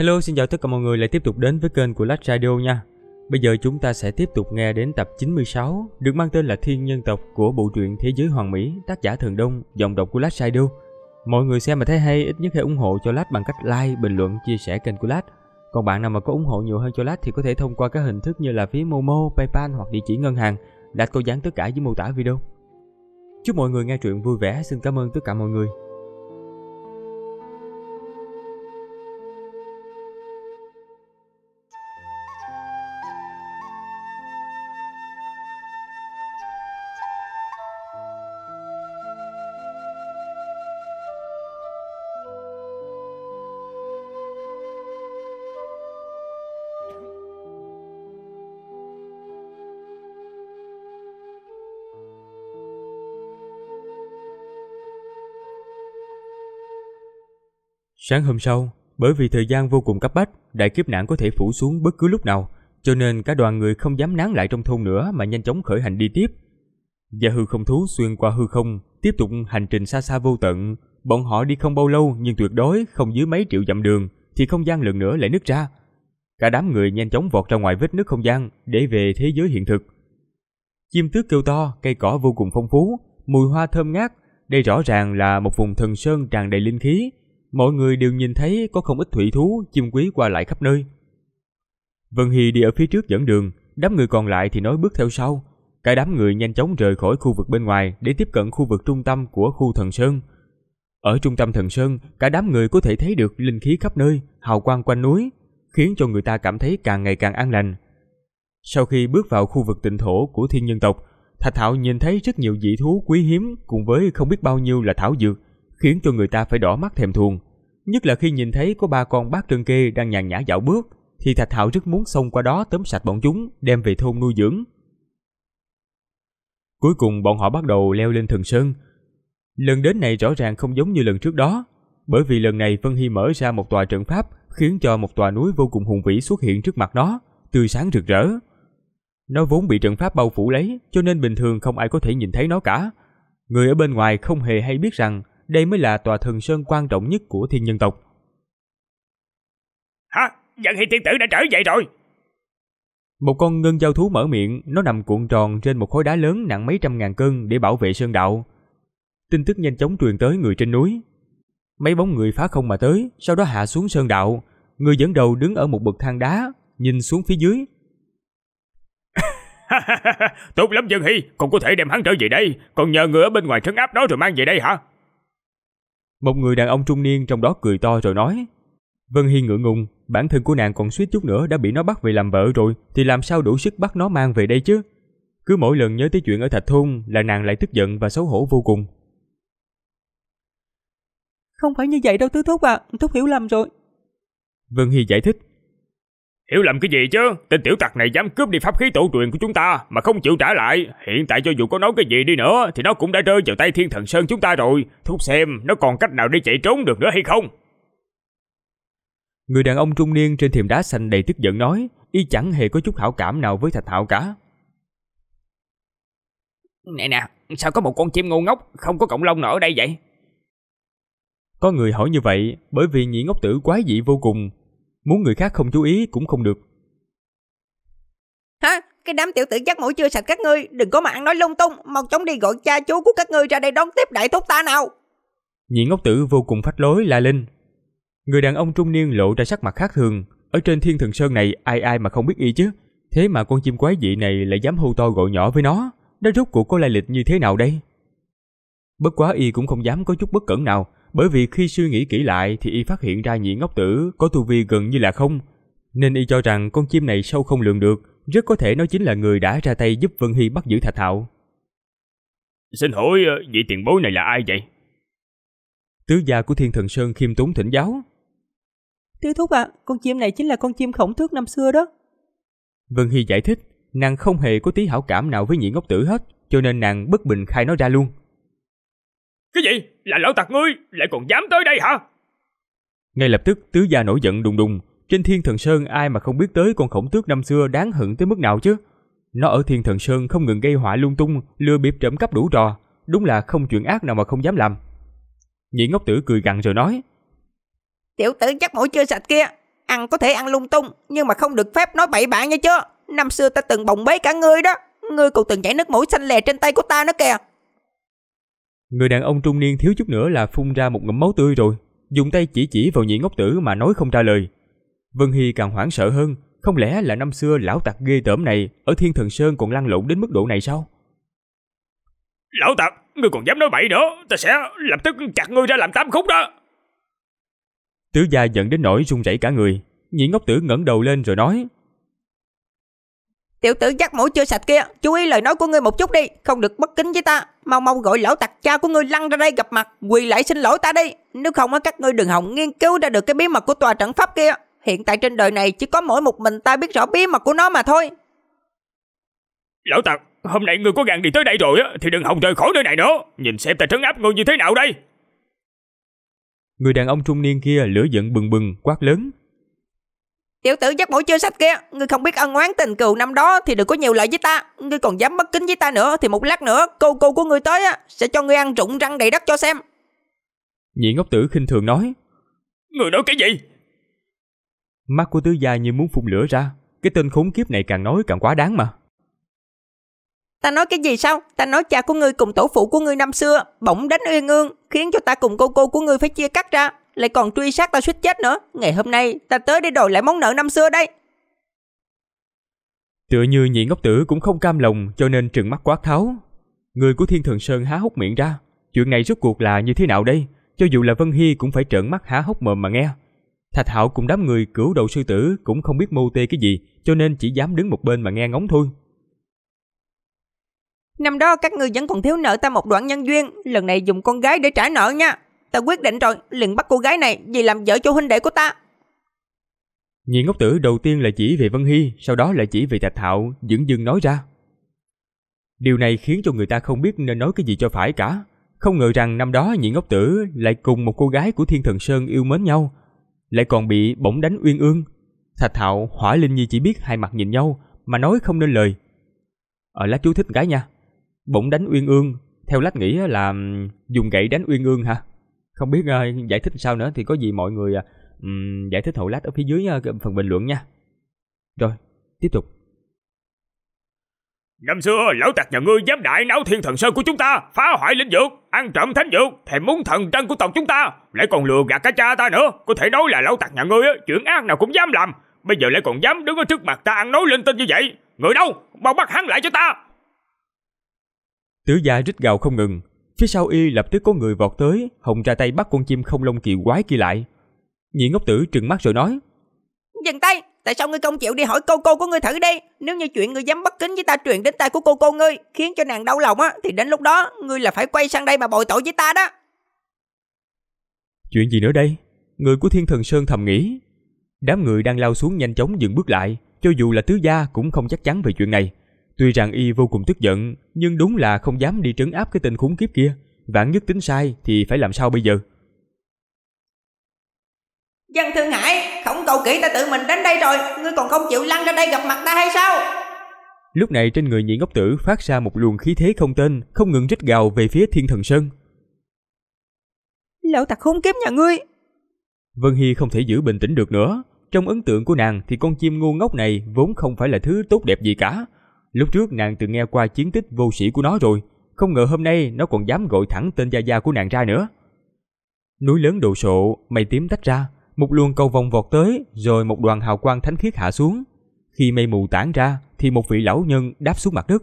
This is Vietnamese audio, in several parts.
Hello, xin chào tất cả mọi người lại tiếp tục đến với kênh của Lát Radio nha. Bây giờ chúng ta sẽ tiếp tục nghe đến tập 96, được mang tên là Thiên Nhân Tộc của bộ truyện Thế Giới Hoàng Mỹ, tác giả Thường Đông, dòng đọc của Lát Radio. Mọi người xem mà thấy hay, ít nhất hãy ủng hộ cho Lát bằng cách like, bình luận, chia sẻ kênh của Lát. Còn bạn nào mà có ủng hộ nhiều hơn cho Lát thì có thể thông qua các hình thức như là phí Momo, Paypal hoặc địa chỉ ngân hàng. Lách có dán tất cả dưới mô tả video. Chúc mọi người nghe truyện vui vẻ, xin cảm ơn tất cả mọi người. Sáng hôm sau, bởi vì thời gian vô cùng cấp bách, đại kiếp nạn có thể phủ xuống bất cứ lúc nào, cho nên cả đoàn người không dám nán lại trong thôn nữa mà nhanh chóng khởi hành đi tiếp. Và hư không thú xuyên qua hư không, tiếp tục hành trình xa xa vô tận. Bọn họ đi không bao lâu nhưng tuyệt đối không dưới mấy triệu dặm đường thì không gian lần nữa lại nứt ra. Cả đám người nhanh chóng vọt ra ngoài vết nứt không gian để về thế giới hiện thực. Chim tước kêu to, cây cỏ vô cùng phong phú, mùi hoa thơm ngát. Đây rõ ràng là một vùng thần sơn tràn đầy linh khí, mọi người đều nhìn thấy có không ít thủy thú, chim quý qua lại khắp nơi. Vân Hy đi ở phía trước dẫn đường, đám người còn lại thì nói bước theo sau. Cả đám người nhanh chóng rời khỏi khu vực bên ngoài để tiếp cận khu vực trung tâm của khu thần sơn. Ở trung tâm thần sơn, cả đám người có thể thấy được linh khí khắp nơi, hào quang quanh núi, khiến cho người ta cảm thấy càng ngày càng an lành. Sau khi bước vào khu vực tịnh thổ của thiên nhân tộc, Thạch Thảo nhìn thấy rất nhiều dị thú quý hiếm cùng với không biết bao nhiêu là thảo dược, khiến cho người ta phải đỏ mắt thèm thuồng. Nhất là khi nhìn thấy có ba con bác trơn kê đang nhàn nhã dạo bước, thì Thạch Hạo rất muốn xông qua đó tóm sạch bọn chúng, đem về thôn nuôi dưỡng. Cuối cùng bọn họ bắt đầu leo lên thần sơn. Lần đến này rõ ràng không giống như lần trước đó, bởi vì lần này Vân Hy mở ra một tòa trận pháp khiến cho một tòa núi vô cùng hùng vĩ xuất hiện trước mặt nó, tươi sáng rực rỡ. Nó vốn bị trận pháp bao phủ lấy, cho nên bình thường không ai có thể nhìn thấy nó cả. Người ở bên ngoài không hề hay biết rằng đây mới là tòa thần sơn quan trọng nhất của thiên nhân tộc. Hả? Vận Hy tiên tử đã trở về rồi. Một con ngân giao thú mở miệng, nó nằm cuộn tròn trên một khối đá lớn nặng mấy trăm ngàn cân để bảo vệ sơn đạo. Tin tức nhanh chóng truyền tới người trên núi. Mấy bóng người phá không mà tới, sau đó hạ xuống sơn đạo. Người dẫn đầu đứng ở một bậc thang đá, nhìn xuống phía dưới. Tốt lắm Dương Hy, còn có thể đem hắn trở về đây, còn nhờ người ở bên ngoài trấn áp đó rồi mang về đây hả? Một người đàn ông trung niên trong đó cười to rồi nói. Vân Hi ngượng ngùng, bản thân của nàng còn suýt chút nữa đã bị nó bắt về làm vợ rồi, thì làm sao đủ sức bắt nó mang về đây chứ? Cứ mỗi lần nhớ tới chuyện ở Thạch Thôn là nàng lại tức giận và xấu hổ vô cùng. Không phải như vậy đâu Tứ Thúc à, Thúc hiểu lầm rồi. Vân Hi giải thích. Hiểu lầm cái gì chứ, tên tiểu tặc này dám cướp đi pháp khí tổ truyền của chúng ta mà không chịu trả lại. Hiện tại cho dù có nói cái gì đi nữa thì nó cũng đã rơi vào tay thiên thần sơn chúng ta rồi. Thúc xem nó còn cách nào để chạy trốn được nữa hay không. Người đàn ông trung niên trên thềm đá xanh đầy tức giận nói, y chẳng hề có chút hảo cảm nào với Thạch thạo cả. Nè nè, sao có một con chim ngu ngốc không có cọng lông nữa ở đây vậy? Có người hỏi như vậy bởi vì nhị ngốc tử quái dị vô cùng, muốn người khác không chú ý cũng không được. Hả? Cái đám tiểu tử chắc mũi chưa sạch các ngươi, đừng có mà ăn nói lung tung, mau chóng đi gọi cha chú của các ngươi ra đây đón tiếp đại thúc ta nào. Nhị ngốc tử vô cùng phách lối la lên. Người đàn ông trung niên lộ ra sắc mặt khác thường, ở trên thiên thần sơn này ai ai mà không biết y chứ. Thế mà con chim quái dị này lại dám hô to gọi nhỏ với nó, nó rốt cuộc có lai lịch như thế nào đây? Bất quá y cũng không dám có chút bất cẩn nào, bởi vì khi suy nghĩ kỹ lại thì y phát hiện ra nhị ngốc tử có tu vi gần như là không, nên y cho rằng con chim này sâu không lường được, rất có thể nó chính là người đã ra tay giúp Vân Hy bắt giữ Thạch thạo Xin hỏi ờ, vị tiền bối này là ai vậy? Tứ gia của Thiên Thần Sơn khiêm tốn thỉnh giáo. Tứ thúc ạ, à, con chim này chính là con chim khổng thước năm xưa đó. Vân Hy giải thích, nàng không hề có tí hảo cảm nào với nhị ngốc tử hết, cho nên nàng bất bình khai nó ra luôn. Cái gì? Là lão tặc ngươi, lại còn dám tới đây hả? Ngay lập tức tứ gia nổi giận đùng đùng, trên thiên thần sơn ai mà không biết tới con khổng tước năm xưa đáng hận tới mức nào chứ? Nó ở thiên thần sơn không ngừng gây họa lung tung, lừa bịp trộm cắp đủ trò, đúng là không chuyện ác nào mà không dám làm. Nhị ngốc tử cười gằn rồi nói. Tiểu tử chắc mỗi chưa sạch kia, ăn có thể ăn lung tung, nhưng mà không được phép nói bậy bạ nha chứ. Năm xưa ta từng bồng bế cả ngươi đó, ngươi còn từng chảy nước mũi xanh lè trên tay của ta nữa kìa. Người đàn ông trung niên thiếu chút nữa là phun ra một ngụm máu tươi rồi, dùng tay chỉ chỉ vào nhị ngốc tử mà nói không ra lời. Vân Hy càng hoảng sợ hơn, không lẽ là năm xưa lão tặc ghê tởm này ở Thiên Thần Sơn còn lăn lộn đến mức độ này sao? Lão tặc, ngươi còn dám nói bậy nữa, ta sẽ lập tức chặt ngươi ra làm tám khúc đó. Tứ gia giận đến nỗi run rẩy cả người, nhị ngốc tử ngẩng đầu lên rồi nói: Tiểu tử giác mũi chưa sạch kia Chú ý lời nói của ngươi một chút đi Không được bất kính với ta Mau mau gọi lão tặc cha của ngươi lăn ra đây gặp mặt Quỳ lại xin lỗi ta đi Nếu không á các ngươi đừng hòng nghiên cứu ra được cái bí mật của tòa trận pháp kia Hiện tại trên đời này chỉ có mỗi một mình ta biết rõ bí mật của nó mà thôi Lão tặc Hôm nay ngươi có gan đi tới đây rồi á Thì đừng hòng rời khỏi nơi này nữa Nhìn xem ta trấn áp ngươi như thế nào đây Người đàn ông trung niên kia lửa giận bừng bừng quát lớn Tiểu tử giác bộ chưa sách kia Ngươi không biết ân oán tình cừu năm đó Thì đừng có nhiều lợi với ta Ngươi còn dám bất kính với ta nữa Thì một lát nữa cô cô của ngươi tới á, Sẽ cho ngươi ăn rụng răng đầy đất cho xem Nhị ngốc tử khinh thường nói Người nói cái gì Mắt của tứ gia như muốn phun lửa ra Cái tên khốn kiếp này càng nói càng quá đáng mà Ta nói cái gì sao Ta nói cha của ngươi cùng tổ phụ của ngươi năm xưa Bỗng đánh uyên ương Khiến cho ta cùng cô cô của ngươi phải chia cắt ra lại còn truy sát tao suýt chết nữa. Ngày hôm nay ta tới để đòi lại món nợ năm xưa đây. Tựa như nhị ngốc tử cũng không cam lòng cho nên trừng mắt quát tháo. Người của Thiên Thường Sơn há hốc miệng ra. Chuyện này rốt cuộc là như thế nào đây? Cho dù là Vân Hy cũng phải trợn mắt há hốc mồm mà nghe. Thạch Hạo cùng đám người cửu đầu sư tử cũng không biết mưu tê cái gì cho nên chỉ dám đứng một bên mà nghe ngóng thôi. Năm đó các ngươi vẫn còn thiếu nợ ta một đoạn nhân duyên, lần này dùng con gái để trả nợ nha ta quyết định rồi, liền bắt cô gái này vì làm vợ cho huynh đệ của ta. Nhị ngốc tử đầu tiên là chỉ về Vân Hy, sau đó là chỉ về Thạch Thạo, dững dưng nói ra. Điều này khiến cho người ta không biết nên nói cái gì cho phải cả. Không ngờ rằng năm đó nhị ngốc tử lại cùng một cô gái của Thiên Thần Sơn yêu mến nhau, lại còn bị bỗng đánh uyên ương. Thạch Thạo, Hỏa Linh Nhi chỉ biết hai mặt nhìn nhau mà nói không nên lời. Ở lát chú thích cái nha. Bỗng đánh uyên ương, theo lách nghĩ là dùng gậy đánh uyên ương hả? không biết uh, giải thích sao nữa thì có gì mọi người uh, giải thích hậu lát ở phía dưới uh, phần bình luận nha rồi tiếp tục Năm xưa, lão tặc nhà ngươi dám đại náo thiên thần sơn của chúng ta, phá hoại linh dược, ăn trộm thánh dược, thèm muốn thần trân của tộc chúng ta, lại còn lừa gạt cả cha ta nữa. Có thể nói là lão tặc nhà ngươi, chuyện ác nào cũng dám làm. Bây giờ lại còn dám đứng ở trước mặt ta ăn nói linh tinh như vậy. Người đâu? Mau bắt hắn lại cho ta. Tứ gia rít gào không ngừng, Phía sau y lập tức có người vọt tới, Hồng ra tay bắt con chim không lông kỳ quái kia lại. Nhị ngốc tử trừng mắt rồi nói. Dừng tay, tại sao ngươi không chịu đi hỏi cô cô của ngươi thử đi? Nếu như chuyện ngươi dám bất kính với ta truyền đến tay của cô cô ngươi, khiến cho nàng đau lòng á, thì đến lúc đó ngươi là phải quay sang đây mà bồi tội với ta đó. Chuyện gì nữa đây? Người của Thiên Thần Sơn thầm nghĩ. Đám người đang lao xuống nhanh chóng dừng bước lại, cho dù là tứ gia cũng không chắc chắn về chuyện này. Tuy rằng y vô cùng tức giận, nhưng đúng là không dám đi trấn áp cái tên khốn kiếp kia. Vạn nhất tính sai thì phải làm sao bây giờ? Dân Thương Hải, khổng cầu kỹ ta tự mình đến đây rồi, ngươi còn không chịu lăn ra đây gặp mặt ta hay sao? Lúc này trên người nhị ngốc tử phát ra một luồng khí thế không tên, không ngừng rít gào về phía thiên thần sơn. Lão tặc khốn kiếp nhà ngươi! Vân Hy không thể giữ bình tĩnh được nữa. Trong ấn tượng của nàng thì con chim ngu ngốc này vốn không phải là thứ tốt đẹp gì cả, Lúc trước nàng từng nghe qua chiến tích vô sĩ của nó rồi, không ngờ hôm nay nó còn dám gọi thẳng tên gia gia của nàng ra nữa. Núi lớn đồ sộ, mây tím tách ra, một luồng cầu vòng vọt tới, rồi một đoàn hào quang thánh khiết hạ xuống. Khi mây mù tản ra, thì một vị lão nhân đáp xuống mặt đất.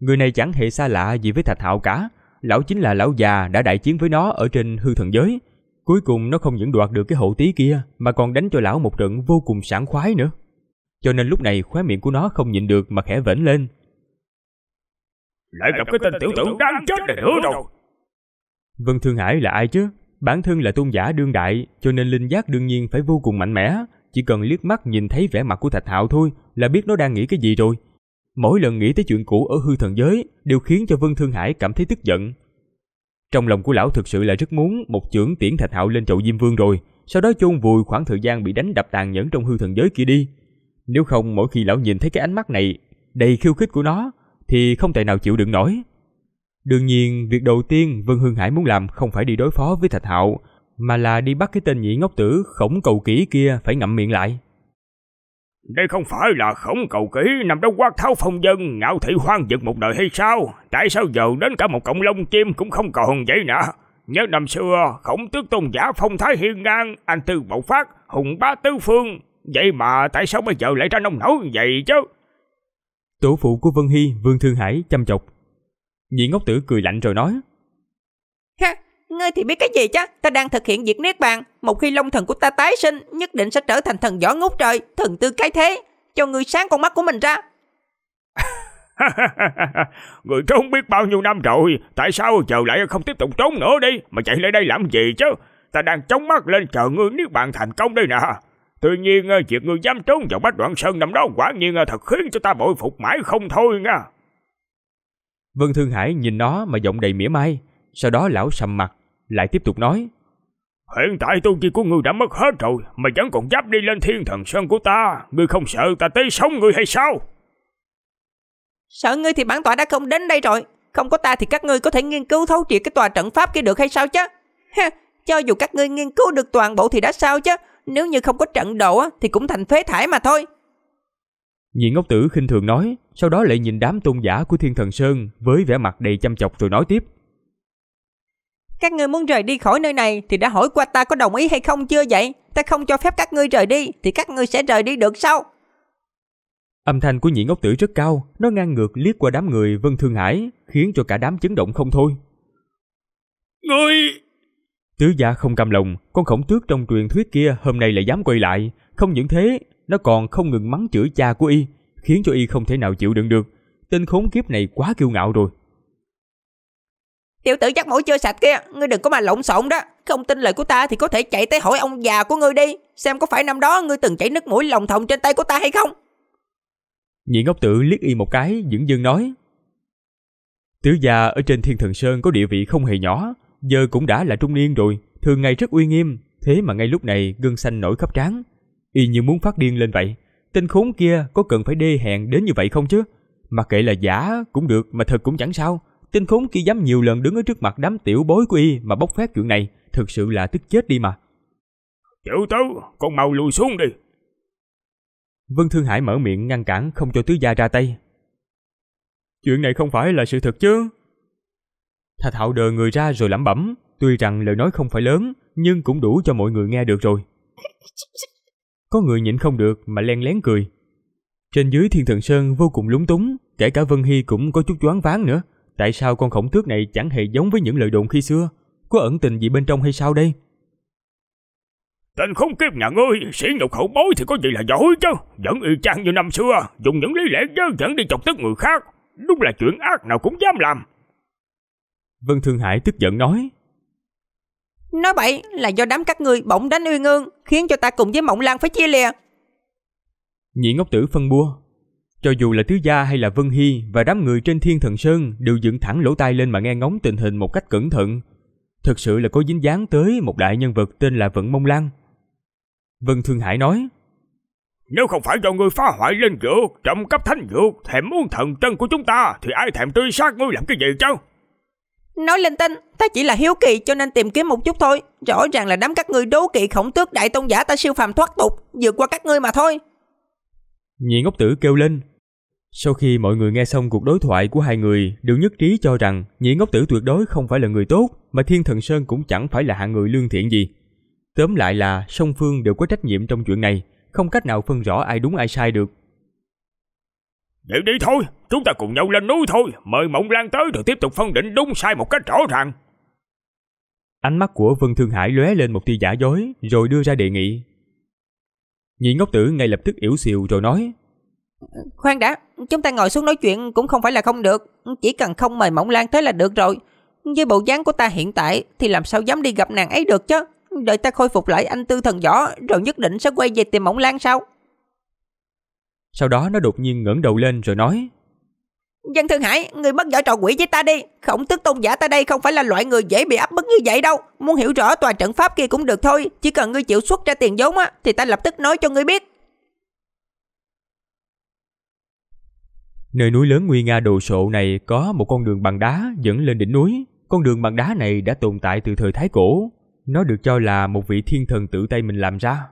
Người này chẳng hề xa lạ gì với Thạch Hạo cả, lão chính là lão già đã đại chiến với nó ở trên hư thần giới. Cuối cùng nó không những đoạt được cái hộ tí kia mà còn đánh cho lão một trận vô cùng sảng khoái nữa cho nên lúc này khóe miệng của nó không nhịn được mà khẽ vểnh lên. Lại gặp cái tên tiểu tử đang chết này nữa rồi. Vân Thương Hải là ai chứ? Bản thân là tôn giả đương đại, cho nên linh giác đương nhiên phải vô cùng mạnh mẽ, chỉ cần liếc mắt nhìn thấy vẻ mặt của Thạch Hạo thôi là biết nó đang nghĩ cái gì rồi. Mỗi lần nghĩ tới chuyện cũ ở hư thần giới đều khiến cho Vân Thương Hải cảm thấy tức giận. Trong lòng của lão thực sự là rất muốn một trưởng tiễn Thạch Hạo lên chậu Diêm Vương rồi, sau đó chôn vùi khoảng thời gian bị đánh đập tàn nhẫn trong hư thần giới kia đi, nếu không mỗi khi lão nhìn thấy cái ánh mắt này, đầy khiêu khích của nó, thì không thể nào chịu đựng nổi. Đương nhiên, việc đầu tiên Vân Hương Hải muốn làm không phải đi đối phó với Thạch Hạo, mà là đi bắt cái tên nhị ngốc tử khổng cầu kỹ kia phải ngậm miệng lại. Đây không phải là khổng cầu kỹ nằm đó quát tháo phong dân, ngạo thị hoang vực một đời hay sao? Tại sao giờ đến cả một cộng lông chim cũng không còn vậy nè? Nhớ năm xưa, khổng tước tôn giả phong thái hiên ngang, anh tư bộc phát, hùng bá tứ phương, Vậy mà tại sao bây giờ lại ra nông nổi vậy chứ? Tổ phụ của Vân Hy, Vương Thương Hải chăm chọc. Nhị ngốc tử cười lạnh rồi nói. Ha, ngươi thì biết cái gì chứ? Ta đang thực hiện việc niết bàn. Một khi long thần của ta tái sinh, nhất định sẽ trở thành thần võ ngút trời, thần tư cái thế. Cho ngươi sáng con mắt của mình ra. người trốn biết bao nhiêu năm rồi Tại sao giờ lại không tiếp tục trốn nữa đi Mà chạy lại đây làm gì chứ Ta đang chống mắt lên chờ ngươi niết bàn thành công đây nè Tuy nhiên ờ, việc ngươi dám trốn vào Bách Đoạn Sơn năm đó quả nhiên ờ, thật khiến cho ta bội phục mãi không thôi nha. Vân Thương Hải nhìn nó mà giọng đầy mỉa mai, sau đó lão sầm mặt, lại tiếp tục nói. Hiện tại tu chi của ngươi đã mất hết rồi, mà vẫn còn dám đi lên thiên thần sơn của ta, ngươi không sợ ta tới sống ngươi hay sao? Sợ ngươi thì bản tọa đã không đến đây rồi, không có ta thì các ngươi có thể nghiên cứu thấu triệt cái tòa trận pháp kia được hay sao chứ? Ha, cho dù các ngươi nghiên cứu được toàn bộ thì đã sao chứ? Nếu như không có trận đổ thì cũng thành phế thải mà thôi. Nhị ngốc tử khinh thường nói, sau đó lại nhìn đám tôn giả của thiên thần Sơn với vẻ mặt đầy chăm chọc rồi nói tiếp. Các ngươi muốn rời đi khỏi nơi này thì đã hỏi qua ta có đồng ý hay không chưa vậy? Ta không cho phép các ngươi rời đi thì các ngươi sẽ rời đi được sao? Âm thanh của nhị ngốc tử rất cao, nó ngang ngược liếc qua đám người Vân Thương Hải, khiến cho cả đám chấn động không thôi. Ngươi... Tứ gia không cam lòng, con khổng tước trong truyền thuyết kia hôm nay lại dám quay lại. Không những thế, nó còn không ngừng mắng chửi cha của y, khiến cho y không thể nào chịu đựng được. Tên khốn kiếp này quá kiêu ngạo rồi. Tiểu tử chắc mũi chưa sạch kia, ngươi đừng có mà lộn xộn đó. Không tin lời của ta thì có thể chạy tới hỏi ông già của ngươi đi. Xem có phải năm đó ngươi từng chảy nước mũi lòng thòng trên tay của ta hay không? Nhị ngốc tử liếc y một cái, dững dưng nói. Tứ gia ở trên thiên thần sơn có địa vị không hề nhỏ, giờ cũng đã là trung niên rồi, thường ngày rất uy nghiêm, thế mà ngay lúc này gân xanh nổi khắp trán, y như muốn phát điên lên vậy. Tên khốn kia có cần phải đê hèn đến như vậy không chứ? Mặc kệ là giả cũng được mà thật cũng chẳng sao. Tên khốn kia dám nhiều lần đứng ở trước mặt đám tiểu bối của y mà bốc phét chuyện này, thực sự là tức chết đi mà. Tiểu tứ, con mau lùi xuống đi. Vân Thương Hải mở miệng ngăn cản không cho tứ gia ra tay. Chuyện này không phải là sự thật chứ, Thạch Hạo đờ người ra rồi lẩm bẩm, tuy rằng lời nói không phải lớn, nhưng cũng đủ cho mọi người nghe được rồi. Có người nhịn không được mà len lén cười. Trên dưới Thiên Thần Sơn vô cùng lúng túng, kể cả Vân Hy cũng có chút choáng váng nữa. Tại sao con khổng tước này chẳng hề giống với những lời đồn khi xưa? Có ẩn tình gì bên trong hay sao đây? Tên khốn kiếp nhà ngươi, sĩ nhục khẩu bối thì có gì là giỏi chứ. Vẫn y chang như năm xưa, dùng những lý lẽ dơ dẫn đi chọc tức người khác. Đúng là chuyện ác nào cũng dám làm. Vân Thương Hải tức giận nói. Nói bậy là do đám các ngươi bỗng đánh uyên ương khiến cho ta cùng với Mộng Lan phải chia lìa. Nhị ngốc tử phân bua. Cho dù là Tứ Gia hay là Vân Hy và đám người trên Thiên Thần Sơn đều dựng thẳng lỗ tai lên mà nghe ngóng tình hình một cách cẩn thận. Thực sự là có dính dáng tới một đại nhân vật tên là Vận Mông Lan. Vân Thương Hải nói. Nếu không phải do ngươi phá hoại linh dược, trộm cắp thánh dược, thèm muốn thần chân của chúng ta thì ai thèm tươi sát ngươi làm cái gì chứ? Nói linh tinh, ta chỉ là hiếu kỳ cho nên tìm kiếm một chút thôi. Rõ ràng là đám các ngươi đố kỵ khổng tước đại tôn giả ta siêu phàm thoát tục, vượt qua các ngươi mà thôi. Nhị ngốc tử kêu lên. Sau khi mọi người nghe xong cuộc đối thoại của hai người, đều nhất trí cho rằng nhị ngốc tử tuyệt đối không phải là người tốt, mà Thiên Thần Sơn cũng chẳng phải là hạng người lương thiện gì. Tóm lại là song phương đều có trách nhiệm trong chuyện này, không cách nào phân rõ ai đúng ai sai được. Vậy đi thôi, chúng ta cùng nhau lên núi thôi, mời Mộng Lan tới rồi tiếp tục phân định đúng sai một cách rõ ràng. Ánh mắt của Vân Thương Hải lóe lên một tia giả dối rồi đưa ra đề nghị. Nhị ngốc tử ngay lập tức yếu xìu rồi nói. Khoan đã, chúng ta ngồi xuống nói chuyện cũng không phải là không được, chỉ cần không mời Mộng Lan tới là được rồi. Với bộ dáng của ta hiện tại thì làm sao dám đi gặp nàng ấy được chứ? Đợi ta khôi phục lại anh tư thần võ rồi nhất định sẽ quay về tìm Mộng Lan sau sau đó nó đột nhiên ngẩng đầu lên rồi nói Dân Thương Hải, người mất giỏi trò quỷ với ta đi Khổng tức tôn giả ta đây không phải là loại người dễ bị áp bức như vậy đâu Muốn hiểu rõ tòa trận pháp kia cũng được thôi Chỉ cần ngươi chịu xuất ra tiền giống á Thì ta lập tức nói cho ngươi biết Nơi núi lớn nguy nga đồ sộ này có một con đường bằng đá dẫn lên đỉnh núi. Con đường bằng đá này đã tồn tại từ thời Thái Cổ. Nó được cho là một vị thiên thần tự tay mình làm ra.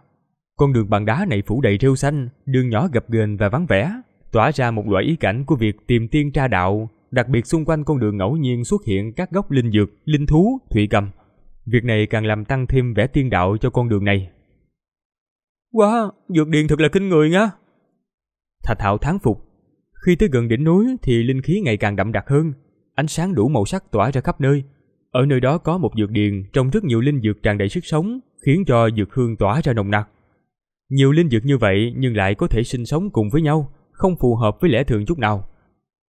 Con đường bằng đá này phủ đầy rêu xanh, đường nhỏ gập ghềnh và vắng vẻ, tỏa ra một loại ý cảnh của việc tìm tiên tra đạo, đặc biệt xung quanh con đường ngẫu nhiên xuất hiện các gốc linh dược, linh thú, thủy cầm. Việc này càng làm tăng thêm vẻ tiên đạo cho con đường này. Wow, dược điền thật là kinh người nha. Thạch Hạo thán phục. Khi tới gần đỉnh núi thì linh khí ngày càng đậm đặc hơn, ánh sáng đủ màu sắc tỏa ra khắp nơi. Ở nơi đó có một dược điền trong rất nhiều linh dược tràn đầy sức sống, khiến cho dược hương tỏa ra nồng nặc. Nhiều linh dược như vậy nhưng lại có thể sinh sống cùng với nhau, không phù hợp với lẽ thường chút nào.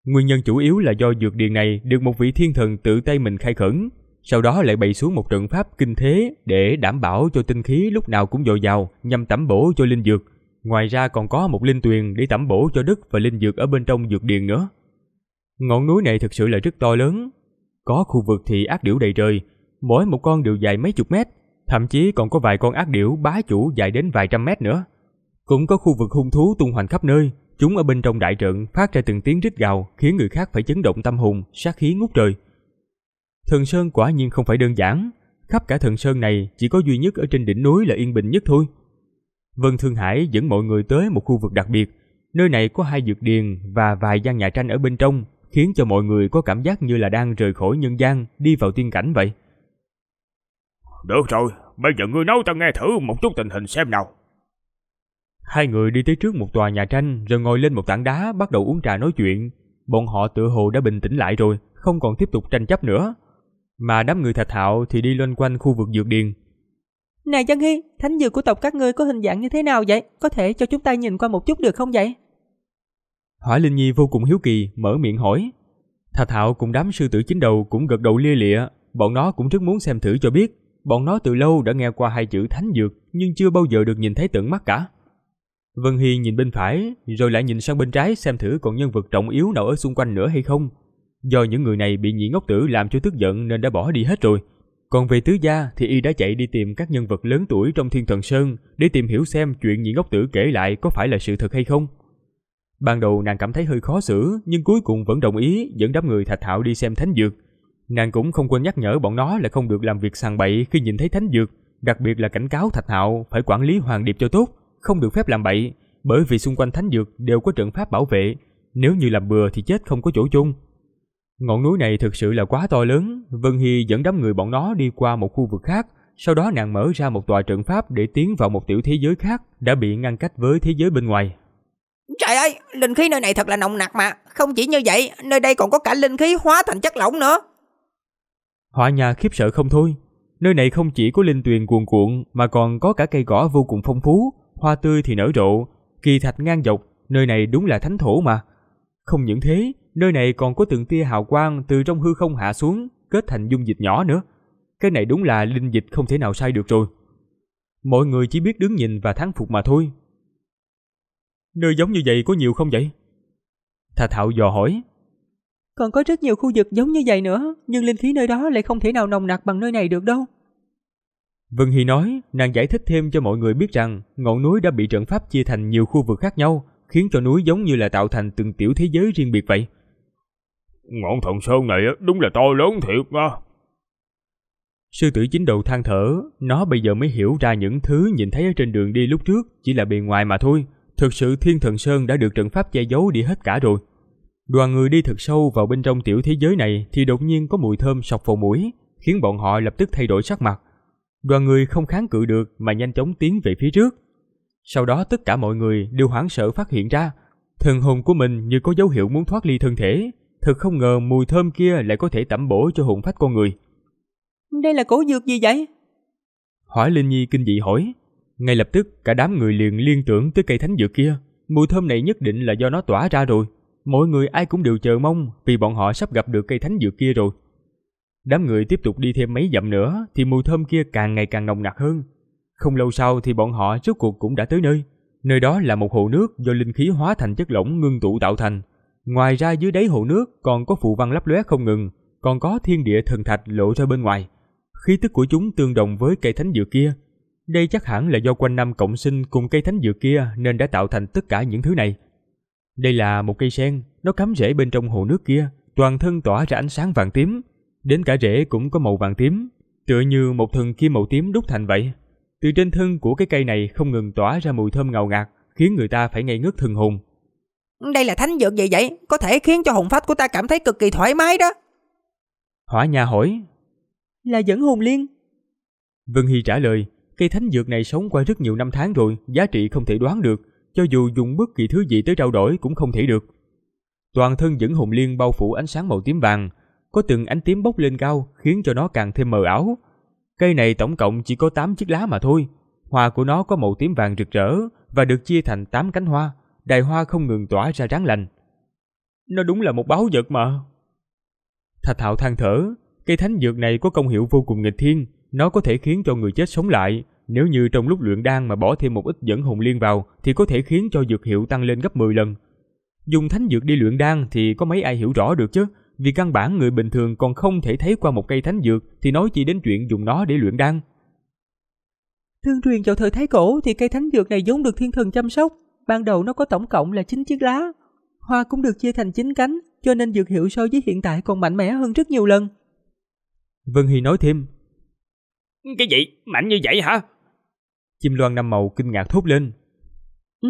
Nguyên nhân chủ yếu là do dược điền này được một vị thiên thần tự tay mình khai khẩn, sau đó lại bày xuống một trận pháp kinh thế để đảm bảo cho tinh khí lúc nào cũng dồi dào nhằm tẩm bổ cho linh dược. Ngoài ra còn có một linh tuyền để tẩm bổ cho đất và linh dược ở bên trong dược điền nữa. Ngọn núi này thực sự là rất to lớn. Có khu vực thì ác điểu đầy trời, mỗi một con đều dài mấy chục mét, Thậm chí còn có vài con ác điểu bá chủ dài đến vài trăm mét nữa. Cũng có khu vực hung thú tung hoành khắp nơi, chúng ở bên trong đại trận phát ra từng tiếng rít gào khiến người khác phải chấn động tâm hồn, sát khí ngút trời. Thần Sơn quả nhiên không phải đơn giản, khắp cả thần Sơn này chỉ có duy nhất ở trên đỉnh núi là yên bình nhất thôi. Vân Thương Hải dẫn mọi người tới một khu vực đặc biệt, nơi này có hai dược điền và vài gian nhà tranh ở bên trong, khiến cho mọi người có cảm giác như là đang rời khỏi nhân gian, đi vào tiên cảnh vậy. Được rồi, bây giờ ngươi nói ta nghe thử một chút tình hình xem nào. Hai người đi tới trước một tòa nhà tranh rồi ngồi lên một tảng đá bắt đầu uống trà nói chuyện. Bọn họ tự hồ đã bình tĩnh lại rồi, không còn tiếp tục tranh chấp nữa. Mà đám người thạch hạo thì đi loanh quanh khu vực dược điền. nè Giang Hy, thánh dược của tộc các ngươi có hình dạng như thế nào vậy? Có thể cho chúng ta nhìn qua một chút được không vậy? Hỏa Linh Nhi vô cùng hiếu kỳ, mở miệng hỏi. Thạch hạo cùng đám sư tử chính đầu cũng gật đầu lia lịa, bọn nó cũng rất muốn xem thử cho biết Bọn nó từ lâu đã nghe qua hai chữ thánh dược nhưng chưa bao giờ được nhìn thấy tận mắt cả. Vân Hy nhìn bên phải rồi lại nhìn sang bên trái xem thử còn nhân vật trọng yếu nào ở xung quanh nữa hay không. Do những người này bị nhị ngốc tử làm cho tức giận nên đã bỏ đi hết rồi. Còn về tứ gia thì y đã chạy đi tìm các nhân vật lớn tuổi trong Thiên Thần Sơn để tìm hiểu xem chuyện nhị ngốc tử kể lại có phải là sự thật hay không. Ban đầu nàng cảm thấy hơi khó xử nhưng cuối cùng vẫn đồng ý dẫn đám người thạch thạo đi xem thánh dược. Nàng cũng không quên nhắc nhở bọn nó là không được làm việc sàng bậy khi nhìn thấy thánh dược, đặc biệt là cảnh cáo Thạch Hạo phải quản lý hoàng điệp cho tốt, không được phép làm bậy, bởi vì xung quanh thánh dược đều có trận pháp bảo vệ, nếu như làm bừa thì chết không có chỗ chung. Ngọn núi này thực sự là quá to lớn, Vân Hy dẫn đám người bọn nó đi qua một khu vực khác, sau đó nàng mở ra một tòa trận pháp để tiến vào một tiểu thế giới khác đã bị ngăn cách với thế giới bên ngoài. Trời ơi, linh khí nơi này thật là nồng nặc mà, không chỉ như vậy, nơi đây còn có cả linh khí hóa thành chất lỏng nữa. Họa nhà khiếp sợ không thôi. Nơi này không chỉ có linh tuyền cuồn cuộn mà còn có cả cây cỏ vô cùng phong phú, hoa tươi thì nở rộ, kỳ thạch ngang dọc, nơi này đúng là thánh thổ mà. Không những thế, nơi này còn có từng tia hào quang từ trong hư không hạ xuống, kết thành dung dịch nhỏ nữa. Cái này đúng là linh dịch không thể nào sai được rồi. Mọi người chỉ biết đứng nhìn và thán phục mà thôi. Nơi giống như vậy có nhiều không vậy? Thà Thạo dò hỏi. Còn có rất nhiều khu vực giống như vậy nữa, nhưng linh khí nơi đó lại không thể nào nồng nặc bằng nơi này được đâu. Vân Hy nói, nàng giải thích thêm cho mọi người biết rằng ngọn núi đã bị trận pháp chia thành nhiều khu vực khác nhau, khiến cho núi giống như là tạo thành từng tiểu thế giới riêng biệt vậy. Ngọn thần sơn này đúng là to lớn thiệt nha. Sư tử chính đầu than thở, nó bây giờ mới hiểu ra những thứ nhìn thấy ở trên đường đi lúc trước chỉ là bề ngoài mà thôi. Thực sự thiên thần sơn đã được trận pháp che giấu đi hết cả rồi. Đoàn người đi thật sâu vào bên trong tiểu thế giới này thì đột nhiên có mùi thơm sọc vào mũi, khiến bọn họ lập tức thay đổi sắc mặt. Đoàn người không kháng cự được mà nhanh chóng tiến về phía trước. Sau đó tất cả mọi người đều hoảng sợ phát hiện ra, thần hồn của mình như có dấu hiệu muốn thoát ly thân thể, thật không ngờ mùi thơm kia lại có thể tẩm bổ cho hồn phách con người. Đây là cổ dược gì vậy? Hỏi Linh Nhi kinh dị hỏi. Ngay lập tức cả đám người liền liên tưởng tới cây thánh dược kia, mùi thơm này nhất định là do nó tỏa ra rồi. Mọi người ai cũng đều chờ mong vì bọn họ sắp gặp được cây thánh dược kia rồi. Đám người tiếp tục đi thêm mấy dặm nữa thì mùi thơm kia càng ngày càng nồng nặc hơn. Không lâu sau thì bọn họ rốt cuộc cũng đã tới nơi. Nơi đó là một hồ nước do linh khí hóa thành chất lỏng ngưng tụ tạo thành. Ngoài ra dưới đáy hồ nước còn có phù văn lấp lóe không ngừng, còn có thiên địa thần thạch lộ ra bên ngoài. Khí tức của chúng tương đồng với cây thánh dược kia. Đây chắc hẳn là do quanh năm cộng sinh cùng cây thánh dược kia nên đã tạo thành tất cả những thứ này. Đây là một cây sen, nó cắm rễ bên trong hồ nước kia, toàn thân tỏa ra ánh sáng vàng tím, đến cả rễ cũng có màu vàng tím, tựa như một thần kim màu tím đúc thành vậy. Từ trên thân của cái cây này không ngừng tỏa ra mùi thơm ngào ngạt, khiến người ta phải ngây ngất thần hồn. Đây là thánh dược gì vậy? Có thể khiến cho hồn phách của ta cảm thấy cực kỳ thoải mái đó. Hỏa nhà hỏi. Là dẫn hồn liên. Vân Hy trả lời, cây thánh dược này sống qua rất nhiều năm tháng rồi, giá trị không thể đoán được, cho dù dùng bất kỳ thứ gì tới trao đổi cũng không thể được. Toàn thân dẫn hồn liên bao phủ ánh sáng màu tím vàng, có từng ánh tím bốc lên cao khiến cho nó càng thêm mờ ảo. Cây này tổng cộng chỉ có 8 chiếc lá mà thôi, hoa của nó có màu tím vàng rực rỡ và được chia thành 8 cánh hoa, đài hoa không ngừng tỏa ra ráng lành. Nó đúng là một báu vật mà. Thạch Thạo than thở, cây thánh dược này có công hiệu vô cùng nghịch thiên, nó có thể khiến cho người chết sống lại, nếu như trong lúc luyện đan mà bỏ thêm một ít dẫn hồn liên vào thì có thể khiến cho dược hiệu tăng lên gấp 10 lần. Dùng thánh dược đi luyện đan thì có mấy ai hiểu rõ được chứ, vì căn bản người bình thường còn không thể thấy qua một cây thánh dược thì nói chỉ đến chuyện dùng nó để luyện đan. thương truyền vào thời Thái Cổ thì cây thánh dược này vốn được thiên thần chăm sóc, ban đầu nó có tổng cộng là 9 chiếc lá. Hoa cũng được chia thành 9 cánh, cho nên dược hiệu so với hiện tại còn mạnh mẽ hơn rất nhiều lần. Vân Hy nói thêm. Cái gì? Mạnh như vậy hả? Chim loan năm màu kinh ngạc thốt lên. Ừ,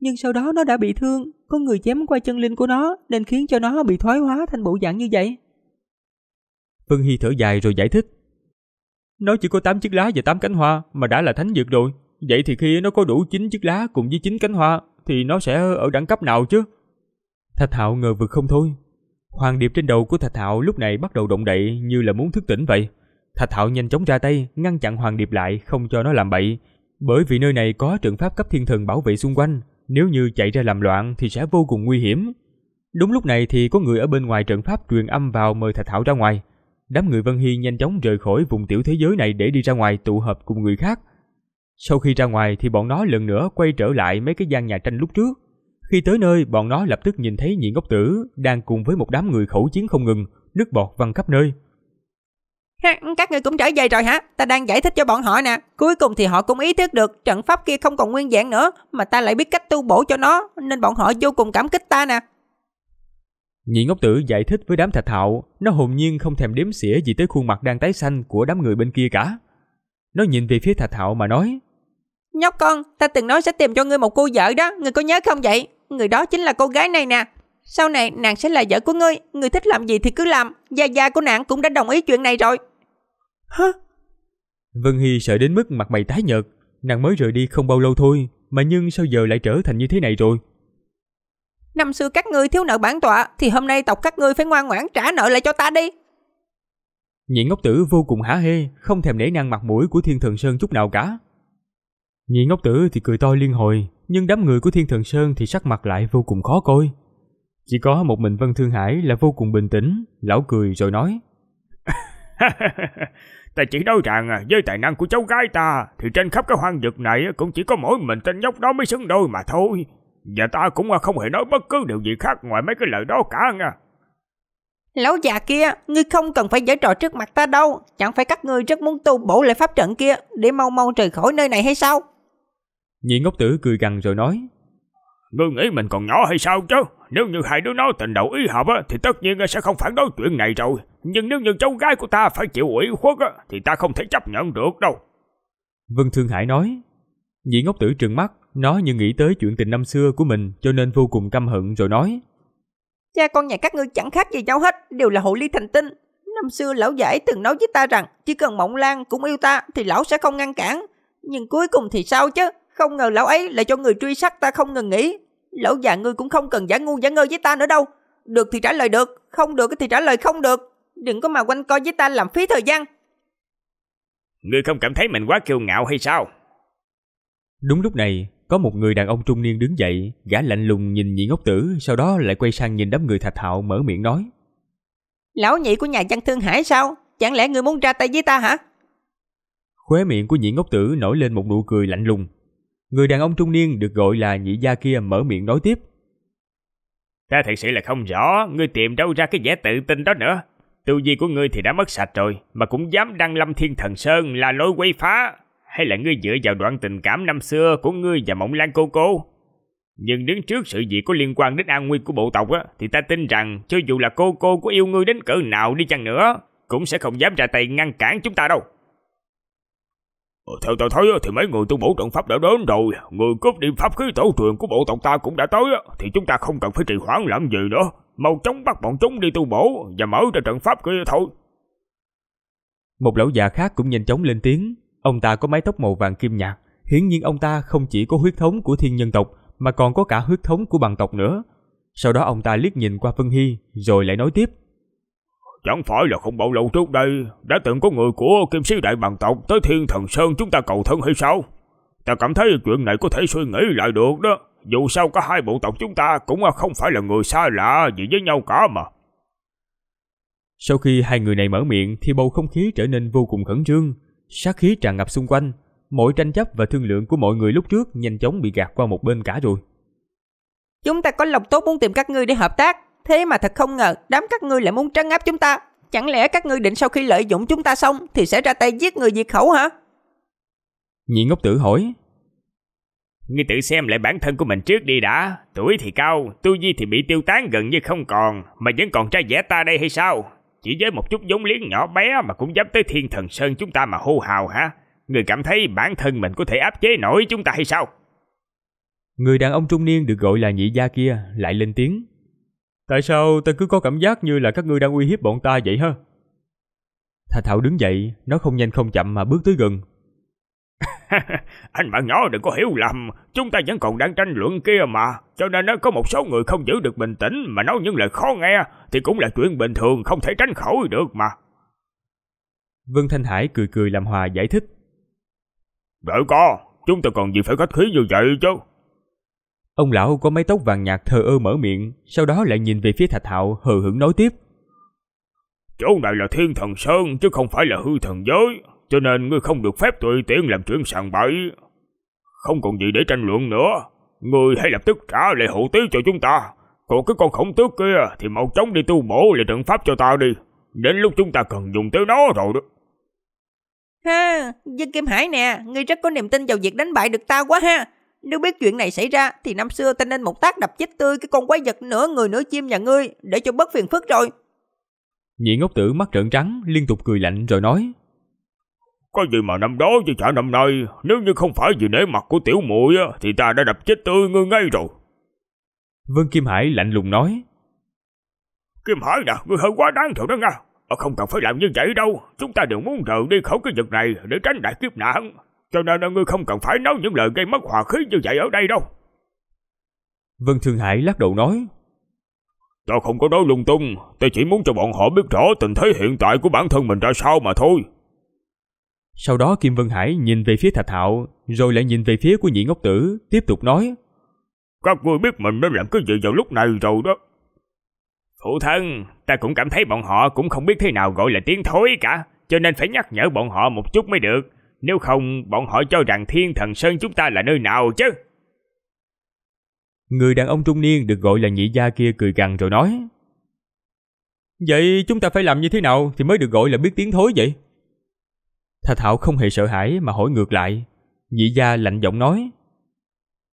nhưng sau đó nó đã bị thương, có người chém qua chân linh của nó nên khiến cho nó bị thoái hóa thành bộ dạng như vậy. Phương Hy thở dài rồi giải thích. Nó chỉ có 8 chiếc lá và 8 cánh hoa mà đã là thánh dược rồi. Vậy thì khi nó có đủ 9 chiếc lá cùng với 9 cánh hoa thì nó sẽ ở đẳng cấp nào chứ? Thạch Hạo ngờ vực không thôi. Hoàng điệp trên đầu của Thạch Hạo lúc này bắt đầu động đậy như là muốn thức tỉnh vậy. Thạch Hạo nhanh chóng ra tay, ngăn chặn Hoàng điệp lại không cho nó làm bậy, bởi vì nơi này có trận pháp cấp thiên thần bảo vệ xung quanh, nếu như chạy ra làm loạn thì sẽ vô cùng nguy hiểm. Đúng lúc này thì có người ở bên ngoài trận pháp truyền âm vào mời Thạch Thảo ra ngoài. Đám người Vân Hy nhanh chóng rời khỏi vùng tiểu thế giới này để đi ra ngoài tụ hợp cùng người khác. Sau khi ra ngoài thì bọn nó lần nữa quay trở lại mấy cái gian nhà tranh lúc trước. Khi tới nơi, bọn nó lập tức nhìn thấy nhị ngốc tử đang cùng với một đám người khẩu chiến không ngừng, nước bọt văng khắp nơi. Các người cũng trở về rồi hả? Ta đang giải thích cho bọn họ nè. Cuối cùng thì họ cũng ý thức được trận pháp kia không còn nguyên dạng nữa, mà ta lại biết cách tu bổ cho nó, nên bọn họ vô cùng cảm kích ta nè. Nhị ngốc tử giải thích với đám thạch thạo, nó hồn nhiên không thèm đếm xỉa gì tới khuôn mặt đang tái xanh của đám người bên kia cả. Nó nhìn về phía thạch thạo mà nói. Nhóc con, ta từng nói sẽ tìm cho ngươi một cô vợ đó, ngươi có nhớ không vậy? Người đó chính là cô gái này nè, sau này nàng sẽ là vợ của ngươi, ngươi thích làm gì thì cứ làm, gia gia của nàng cũng đã đồng ý chuyện này rồi. Hả? Vân Hy sợ đến mức mặt mày tái nhợt, nàng mới rời đi không bao lâu thôi, mà nhưng sao giờ lại trở thành như thế này rồi? Năm xưa các ngươi thiếu nợ bản tọa thì hôm nay tộc các ngươi phải ngoan ngoãn trả nợ lại cho ta đi. Nhị ngốc tử vô cùng hả hê, không thèm nể năng mặt mũi của Thiên Thần Sơn chút nào cả. Nhị ngốc tử thì cười to liên hồi, nhưng đám người của Thiên Thần Sơn thì sắc mặt lại vô cùng khó coi, chỉ có một mình Vân Thương Hải là vô cùng bình tĩnh, lão cười rồi nói. ta chỉ nói rằng với tài năng của cháu gái ta thì trên khắp cái hoang vực này cũng chỉ có mỗi mình tên nhóc đó mới xứng đôi mà thôi. Và ta cũng không hề nói bất cứ điều gì khác ngoài mấy cái lời đó cả nha. Lão già kia, ngươi không cần phải giở trò trước mặt ta đâu. Chẳng phải các ngươi rất muốn tu bổ lại pháp trận kia để mau mau rời khỏi nơi này hay sao? Nhị ngốc tử cười gằn rồi nói. Ngươi nghĩ mình còn nhỏ hay sao chứ? Nếu như hai đứa nó tình đầu ý hợp á, thì tất nhiên sẽ không phản đối chuyện này rồi. Nhưng nếu như cháu gái của ta phải chịu ủy khuất á, thì ta không thể chấp nhận được đâu. Vân Thương Hải nói. Nhị ngốc tử trừng mắt, nói như nghĩ tới chuyện tình năm xưa của mình cho nên vô cùng căm hận rồi nói. Cha con nhà các ngươi chẳng khác gì nhau hết, đều là hội ly thành tinh. Năm xưa lão giải từng nói với ta rằng chỉ cần Mộng Lan cũng yêu ta thì lão sẽ không ngăn cản. Nhưng cuối cùng thì sao chứ? Không ngờ lão ấy lại cho người truy sát ta không ngừng nghỉ. Lão già ngươi cũng không cần giả ngu giả ngơ với ta nữa đâu. Được thì trả lời được, không được thì trả lời không được. Đừng có mà quanh co với ta làm phí thời gian. Ngươi không cảm thấy mình quá kiêu ngạo hay sao? Đúng lúc này, có một người đàn ông trung niên đứng dậy, gã lạnh lùng nhìn nhị ngốc tử, sau đó lại quay sang nhìn đám người thạch hạo mở miệng nói. Lão nhị của nhà văn Thương Hải sao? Chẳng lẽ ngươi muốn ra tay với ta hả? Khóe miệng của nhị ngốc tử nổi lên một nụ cười lạnh lùng, Người đàn ông trung niên được gọi là nhị gia kia mở miệng nói tiếp. Ta thật sự là không rõ, ngươi tìm đâu ra cái vẻ tự tin đó nữa. Tu vi của ngươi thì đã mất sạch rồi, mà cũng dám đăng lâm thiên thần sơn là lối quay phá. Hay là ngươi dựa vào đoạn tình cảm năm xưa của ngươi và mộng lan cô cô? Nhưng đứng trước sự việc có liên quan đến an nguy của bộ tộc á, thì ta tin rằng cho dù là cô cô có yêu ngươi đến cỡ nào đi chăng nữa, cũng sẽ không dám ra tay ngăn cản chúng ta đâu. Ờ, theo tôi thấy thì mấy người tu bổ trận pháp đã đến rồi, người cướp đi pháp khí tổ truyền của bộ tộc ta cũng đã tới, thì chúng ta không cần phải trì hoãn làm gì nữa. Mau chóng bắt bọn chúng đi tu bổ và mở ra trận pháp kia thôi. Một lão già khác cũng nhanh chóng lên tiếng. Ông ta có mái tóc màu vàng kim nhạt. Hiển nhiên ông ta không chỉ có huyết thống của thiên nhân tộc mà còn có cả huyết thống của bằng tộc nữa. Sau đó ông ta liếc nhìn qua Vân Hy rồi lại nói tiếp. Chẳng phải là không bao lâu trước đây Đã từng có người của kim sĩ đại bằng tộc Tới thiên thần sơn chúng ta cầu thân hay sao Ta cảm thấy chuyện này có thể suy nghĩ lại được đó Dù sao cả hai bộ tộc chúng ta Cũng không phải là người xa lạ gì với nhau cả mà Sau khi hai người này mở miệng Thì bầu không khí trở nên vô cùng khẩn trương Sát khí tràn ngập xung quanh Mọi tranh chấp và thương lượng của mọi người lúc trước Nhanh chóng bị gạt qua một bên cả rồi Chúng ta có lòng tốt muốn tìm các ngươi để hợp tác Thế mà thật không ngờ, đám các ngươi lại muốn trấn áp chúng ta. Chẳng lẽ các ngươi định sau khi lợi dụng chúng ta xong thì sẽ ra tay giết người diệt khẩu hả? Nhị ngốc tử hỏi. Ngươi tự xem lại bản thân của mình trước đi đã. Tuổi thì cao, tu vi thì bị tiêu tán gần như không còn, mà vẫn còn trai vẻ ta đây hay sao? Chỉ với một chút giống liếng nhỏ bé mà cũng dám tới thiên thần sơn chúng ta mà hô hào hả? Người cảm thấy bản thân mình có thể áp chế nổi chúng ta hay sao? Người đàn ông trung niên được gọi là nhị gia kia lại lên tiếng. Tại sao ta cứ có cảm giác như là các ngươi đang uy hiếp bọn ta vậy ha? Thà Thảo đứng dậy, nó không nhanh không chậm mà bước tới gần. anh bạn nhỏ đừng có hiểu lầm, chúng ta vẫn còn đang tranh luận kia mà, cho nên nó có một số người không giữ được bình tĩnh mà nói những lời khó nghe thì cũng là chuyện bình thường không thể tránh khỏi được mà. Vân Thanh Hải cười cười làm hòa giải thích. Đợi co, chúng ta còn gì phải khách khí như vậy chứ. Ông lão có mái tóc vàng nhạt thờ ơ mở miệng, sau đó lại nhìn về phía Thạch Hạo hờ hững nói tiếp. Chỗ này là thiên thần sơn chứ không phải là hư thần giới, cho nên ngươi không được phép tùy tiện làm chuyện sàng bậy. Không còn gì để tranh luận nữa, ngươi hãy lập tức trả lại hộ tí cho chúng ta. Còn cái con khổng tước kia thì mau chóng đi tu bổ lại trận pháp cho ta đi, đến lúc chúng ta cần dùng tới nó rồi đó. Ha, dương Kim Hải nè, ngươi rất có niềm tin vào việc đánh bại được ta quá ha. Nếu biết chuyện này xảy ra thì năm xưa ta nên một tác đập chết tươi cái con quái vật nửa người nửa chim nhà ngươi để cho bớt phiền phức rồi. Nhị ngốc tử mắt trợn trắng liên tục cười lạnh rồi nói. Có gì mà năm đó chứ chả năm nay, nếu như không phải vì nể mặt của tiểu muội á thì ta đã đập chết tươi ngươi ngay rồi. Vân Kim Hải lạnh lùng nói. Kim Hải nè, ngươi hơi quá đáng rồi đó nha. Ờ, không cần phải làm như vậy đâu, chúng ta đều muốn rời đi khỏi cái vật này để tránh đại kiếp nạn cho nên ngươi không cần phải nói những lời gây mất hòa khí như vậy ở đây đâu. Vân Thương Hải lắc đầu nói. Tôi không có nói lung tung, tôi chỉ muốn cho bọn họ biết rõ tình thế hiện tại của bản thân mình ra sao mà thôi. Sau đó Kim Vân Hải nhìn về phía Thạch Hạo, rồi lại nhìn về phía của Nhị Ngốc Tử, tiếp tục nói. Các ngươi biết mình nên làm cái gì vào lúc này rồi đó. Phụ thân, ta cũng cảm thấy bọn họ cũng không biết thế nào gọi là tiếng thối cả, cho nên phải nhắc nhở bọn họ một chút mới được. Nếu không bọn họ cho rằng thiên thần sơn chúng ta là nơi nào chứ Người đàn ông trung niên được gọi là nhị gia kia cười gằn rồi nói Vậy chúng ta phải làm như thế nào thì mới được gọi là biết tiếng thối vậy Thà Thảo không hề sợ hãi mà hỏi ngược lại Nhị gia lạnh giọng nói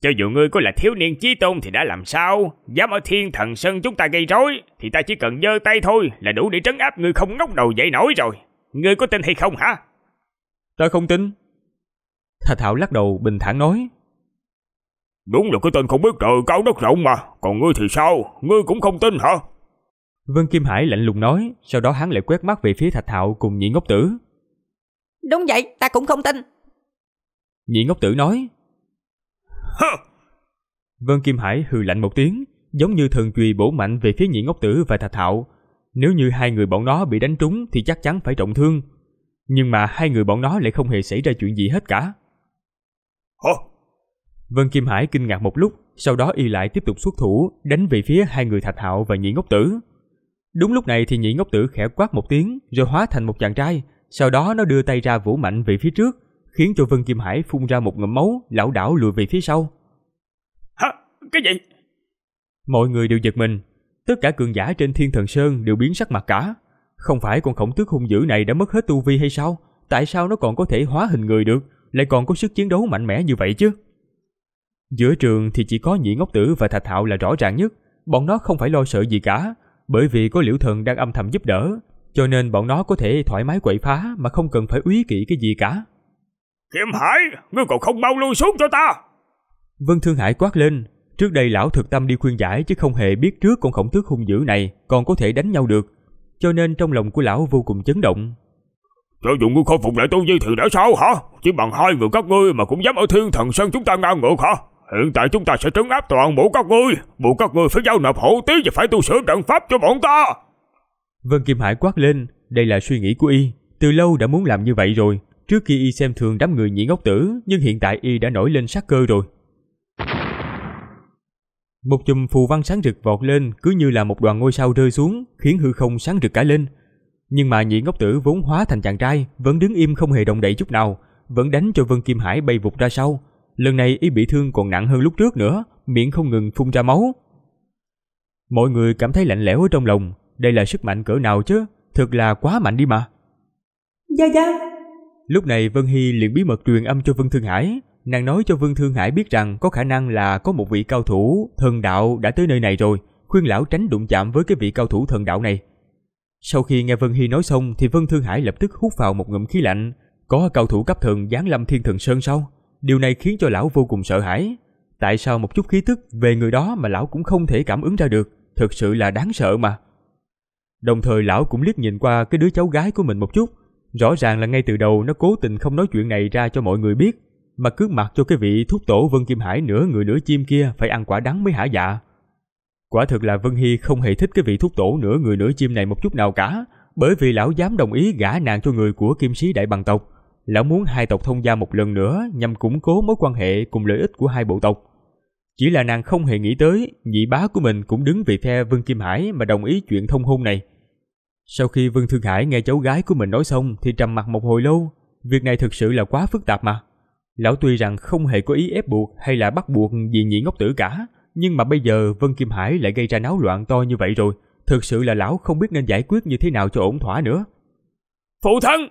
Cho dù ngươi có là thiếu niên chí tôn thì đã làm sao Dám ở thiên thần sơn chúng ta gây rối Thì ta chỉ cần giơ tay thôi là đủ để trấn áp ngươi không ngóc đầu dậy nổi rồi Ngươi có tin hay không hả Ta không tin. Thà Thảo lắc đầu bình thản nói. Đúng là cái tên không biết trời cao đất rộng mà. Còn ngươi thì sao? Ngươi cũng không tin hả? Vân Kim Hải lạnh lùng nói, sau đó hắn lại quét mắt về phía Thạch Thạo cùng Nhị Ngốc Tử. Đúng vậy, ta cũng không tin. Nhị Ngốc Tử nói. Hơ! Vân Kim Hải hừ lạnh một tiếng, giống như thường chùy bổ mạnh về phía Nhị Ngốc Tử và Thạch Thạo. Nếu như hai người bọn nó bị đánh trúng thì chắc chắn phải trọng thương, nhưng mà hai người bọn nó lại không hề xảy ra chuyện gì hết cả. Hả? Vân Kim Hải kinh ngạc một lúc, sau đó y lại tiếp tục xuất thủ, đánh về phía hai người Thạch Hạo và Nhị Ngốc Tử. Đúng lúc này thì Nhị Ngốc Tử khẽ quát một tiếng, rồi hóa thành một chàng trai, sau đó nó đưa tay ra vũ mạnh về phía trước, khiến cho Vân Kim Hải phun ra một ngụm máu, lão đảo lùi về phía sau. Hả? Cái gì? Mọi người đều giật mình, tất cả cường giả trên Thiên Thần Sơn đều biến sắc mặt cả. Không phải con khổng tước hung dữ này đã mất hết tu vi hay sao? Tại sao nó còn có thể hóa hình người được, lại còn có sức chiến đấu mạnh mẽ như vậy chứ? Giữa trường thì chỉ có nhị Ngốc Tử và Thạch Thạo là rõ ràng nhất, bọn nó không phải lo sợ gì cả, bởi vì có Liễu Thần đang âm thầm giúp đỡ, cho nên bọn nó có thể thoải mái quậy phá mà không cần phải úy kỵ cái gì cả. Kiếm Hải, ngươi còn không mau lui xuống cho ta! Vân Thương Hải quát lên, trước đây lão thực tâm đi khuyên giải chứ không hề biết trước con khổng tước hung dữ này còn có thể đánh nhau được, cho nên trong lòng của lão vô cùng chấn động. Cho dù ngươi khôi phục lại tu vi thì đã sao hả? Chỉ bằng hai người các ngươi mà cũng dám ở thiên thần sơn chúng ta ngang ngược hả? Hiện tại chúng ta sẽ trấn áp toàn bộ các ngươi, buộc các ngươi phải giao nộp hộ tí và phải tu sửa trận pháp cho bọn ta. Vân Kim Hải quát lên, đây là suy nghĩ của y, từ lâu đã muốn làm như vậy rồi. Trước khi y xem thường đám người nhĩ ngốc tử, nhưng hiện tại y đã nổi lên sát cơ rồi. Một chùm phù văn sáng rực vọt lên cứ như là một đoàn ngôi sao rơi xuống, khiến hư không sáng rực cả lên. Nhưng mà nhị ngốc tử vốn hóa thành chàng trai, vẫn đứng im không hề động đậy chút nào, vẫn đánh cho Vân Kim Hải bay vụt ra sau. Lần này y bị thương còn nặng hơn lúc trước nữa, miệng không ngừng phun ra máu. Mọi người cảm thấy lạnh lẽo trong lòng, đây là sức mạnh cỡ nào chứ, thực là quá mạnh đi mà. Gia dạ, Gia! Dạ. Lúc này Vân Hy liền bí mật truyền âm cho Vân Thương Hải, Nàng nói cho Vương Thương Hải biết rằng có khả năng là có một vị cao thủ thần đạo đã tới nơi này rồi, khuyên lão tránh đụng chạm với cái vị cao thủ thần đạo này. Sau khi nghe Vân Hy nói xong thì Vân Thương Hải lập tức hút vào một ngụm khí lạnh. Có cao thủ cấp thần giáng lâm thiên thần sơn sau Điều này khiến cho lão vô cùng sợ hãi. Tại sao một chút khí tức về người đó mà lão cũng không thể cảm ứng ra được? Thực sự là đáng sợ mà. Đồng thời lão cũng liếc nhìn qua cái đứa cháu gái của mình một chút. Rõ ràng là ngay từ đầu nó cố tình không nói chuyện này ra cho mọi người biết mà cứ mặc cho cái vị thúc tổ Vân Kim Hải nửa người nửa chim kia phải ăn quả đắng mới hả dạ. Quả thực là Vân Hy không hề thích cái vị thúc tổ nửa người nửa chim này một chút nào cả, bởi vì lão dám đồng ý gả nàng cho người của kim sĩ đại bằng tộc. Lão muốn hai tộc thông gia một lần nữa nhằm củng cố mối quan hệ cùng lợi ích của hai bộ tộc. Chỉ là nàng không hề nghĩ tới, nhị bá của mình cũng đứng về phe Vân Kim Hải mà đồng ý chuyện thông hôn này. Sau khi Vân Thương Hải nghe cháu gái của mình nói xong thì trầm mặt một hồi lâu, việc này thực sự là quá phức tạp mà. Lão tuy rằng không hề có ý ép buộc hay là bắt buộc gì nhị ngốc tử cả, nhưng mà bây giờ Vân Kim Hải lại gây ra náo loạn to như vậy rồi, thực sự là lão không biết nên giải quyết như thế nào cho ổn thỏa nữa. Phụ thân!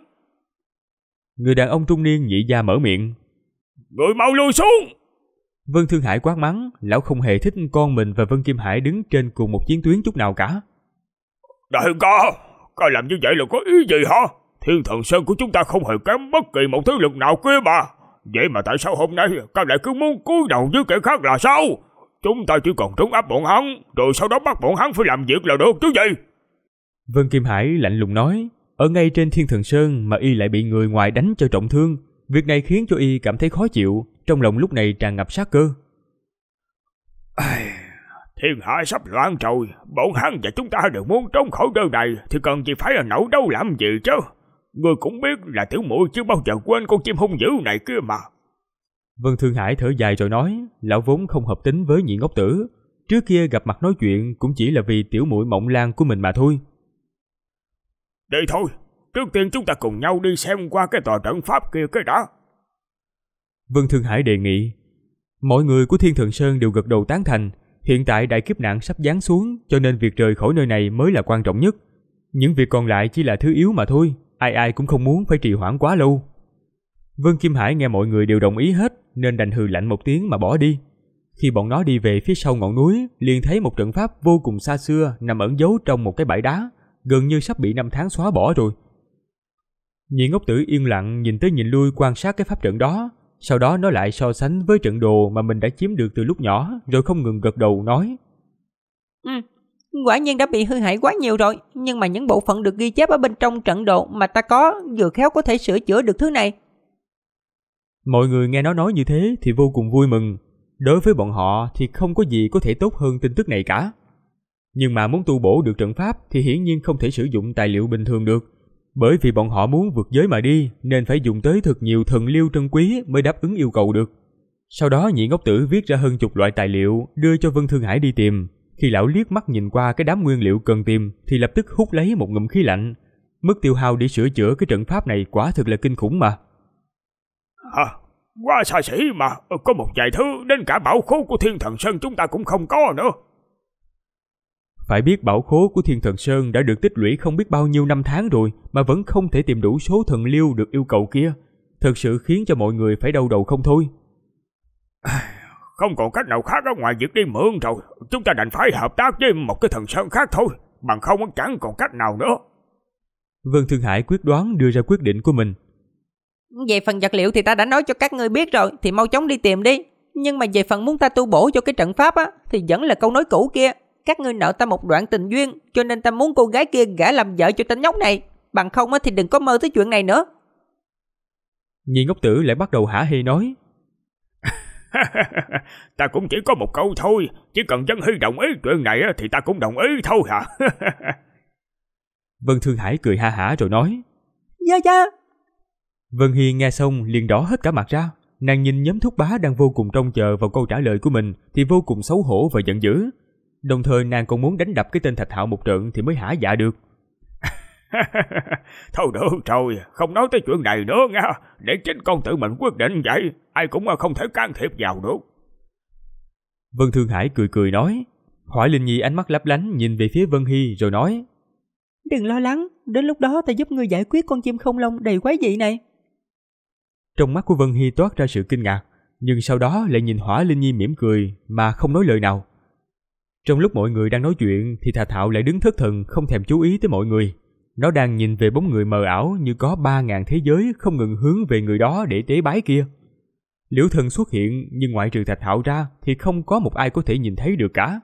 Người đàn ông trung niên nhị gia mở miệng. Người mau lui xuống! Vân Thương Hải quát mắng, lão không hề thích con mình và Vân Kim Hải đứng trên cùng một chiến tuyến chút nào cả. Đại ca, ca làm như vậy là có ý gì hả? Thiên thần sơn của chúng ta không hề kém bất kỳ một thứ lực nào kia mà. Vậy mà tại sao hôm nay các lại cứ muốn cúi đầu với kẻ khác là sao? Chúng ta chỉ còn trấn áp bọn hắn, rồi sau đó bắt bọn hắn phải làm việc là được chứ gì? Vân Kim Hải lạnh lùng nói, ở ngay trên Thiên Thần Sơn mà y lại bị người ngoài đánh cho trọng thương, việc này khiến cho y cảm thấy khó chịu, trong lòng lúc này tràn ngập sát cơ. Ai... Thiên hạ sắp loạn rồi, bọn hắn và chúng ta đều muốn trốn khỏi nơi này thì cần gì phải là nổ đâu làm gì chứ. Người cũng biết là tiểu muội chưa bao giờ quên con chim hung dữ này kia mà. Vân Thương Hải thở dài rồi nói, lão vốn không hợp tính với nhị ngốc tử. Trước kia gặp mặt nói chuyện cũng chỉ là vì tiểu muội mộng lan của mình mà thôi. Đi thôi, trước tiên chúng ta cùng nhau đi xem qua cái tòa trận pháp kia cái đó Vân Thương Hải đề nghị. Mọi người của Thiên Thượng Sơn đều gật đầu tán thành. Hiện tại đại kiếp nạn sắp giáng xuống cho nên việc rời khỏi nơi này mới là quan trọng nhất. Những việc còn lại chỉ là thứ yếu mà thôi ai ai cũng không muốn phải trì hoãn quá lâu. Vương Kim Hải nghe mọi người đều đồng ý hết nên đành hừ lạnh một tiếng mà bỏ đi. Khi bọn nó đi về phía sau ngọn núi, liền thấy một trận pháp vô cùng xa xưa nằm ẩn giấu trong một cái bãi đá, gần như sắp bị năm tháng xóa bỏ rồi. Nhị ngốc tử yên lặng nhìn tới nhìn lui quan sát cái pháp trận đó, sau đó nó lại so sánh với trận đồ mà mình đã chiếm được từ lúc nhỏ rồi không ngừng gật đầu nói. Ừ, Quả nhiên đã bị hư hại quá nhiều rồi, nhưng mà những bộ phận được ghi chép ở bên trong trận độ mà ta có vừa khéo có thể sửa chữa được thứ này. Mọi người nghe nó nói như thế thì vô cùng vui mừng. Đối với bọn họ thì không có gì có thể tốt hơn tin tức này cả. Nhưng mà muốn tu bổ được trận pháp thì hiển nhiên không thể sử dụng tài liệu bình thường được. Bởi vì bọn họ muốn vượt giới mà đi nên phải dùng tới thật nhiều thần liêu trân quý mới đáp ứng yêu cầu được. Sau đó nhị ngốc tử viết ra hơn chục loại tài liệu đưa cho Vân Thương Hải đi tìm khi lão liếc mắt nhìn qua cái đám nguyên liệu cần tìm thì lập tức hút lấy một ngụm khí lạnh. Mức tiêu hao để sửa chữa cái trận pháp này quả thực là kinh khủng mà. À, quá xa xỉ mà, có một vài thứ đến cả bảo khố của thiên thần sơn chúng ta cũng không có nữa. Phải biết bảo khố của Thiên Thần Sơn đã được tích lũy không biết bao nhiêu năm tháng rồi mà vẫn không thể tìm đủ số thần liêu được yêu cầu kia. Thật sự khiến cho mọi người phải đau đầu không thôi. không còn cách nào khác ở ngoài việc đi mượn rồi. Chúng ta đành phải hợp tác với một cái thần sơn khác thôi, bằng không chẳng còn cách nào nữa. vương Thương Hải quyết đoán đưa ra quyết định của mình. Về phần vật liệu thì ta đã nói cho các ngươi biết rồi, thì mau chóng đi tìm đi. Nhưng mà về phần muốn ta tu bổ cho cái trận pháp á, thì vẫn là câu nói cũ kia. Các ngươi nợ ta một đoạn tình duyên, cho nên ta muốn cô gái kia gả làm vợ cho tên nhóc này. Bằng không á, thì đừng có mơ tới chuyện này nữa. Nhị ngốc tử lại bắt đầu hả hê nói. ta cũng chỉ có một câu thôi, chỉ cần dân hy đồng ý chuyện này thì ta cũng đồng ý thôi hả? Vân Thương Hải cười ha hả rồi nói Dạ dạ Vân Hi nghe xong liền đỏ hết cả mặt ra Nàng nhìn nhóm thúc bá đang vô cùng trông chờ vào câu trả lời của mình Thì vô cùng xấu hổ và giận dữ Đồng thời nàng còn muốn đánh đập cái tên Thạch Hạo một trận thì mới hả dạ được Thôi được rồi, không nói tới chuyện này nữa nha. Để chính con tự mình quyết định vậy, ai cũng không thể can thiệp vào được. Vân Thương Hải cười cười nói. Hỏi Linh Nhi ánh mắt lấp lánh nhìn về phía Vân Hy rồi nói. Đừng lo lắng, đến lúc đó ta giúp ngươi giải quyết con chim không lông đầy quái dị này. Trong mắt của Vân Hy toát ra sự kinh ngạc, nhưng sau đó lại nhìn Hỏa Linh Nhi mỉm cười mà không nói lời nào. Trong lúc mọi người đang nói chuyện thì Thà Thạo lại đứng thất thần không thèm chú ý tới mọi người. Nó đang nhìn về bóng người mờ ảo như có ba ngàn thế giới không ngừng hướng về người đó để tế bái kia. Liễu thần xuất hiện nhưng ngoại trừ thạch hạo ra thì không có một ai có thể nhìn thấy được cả.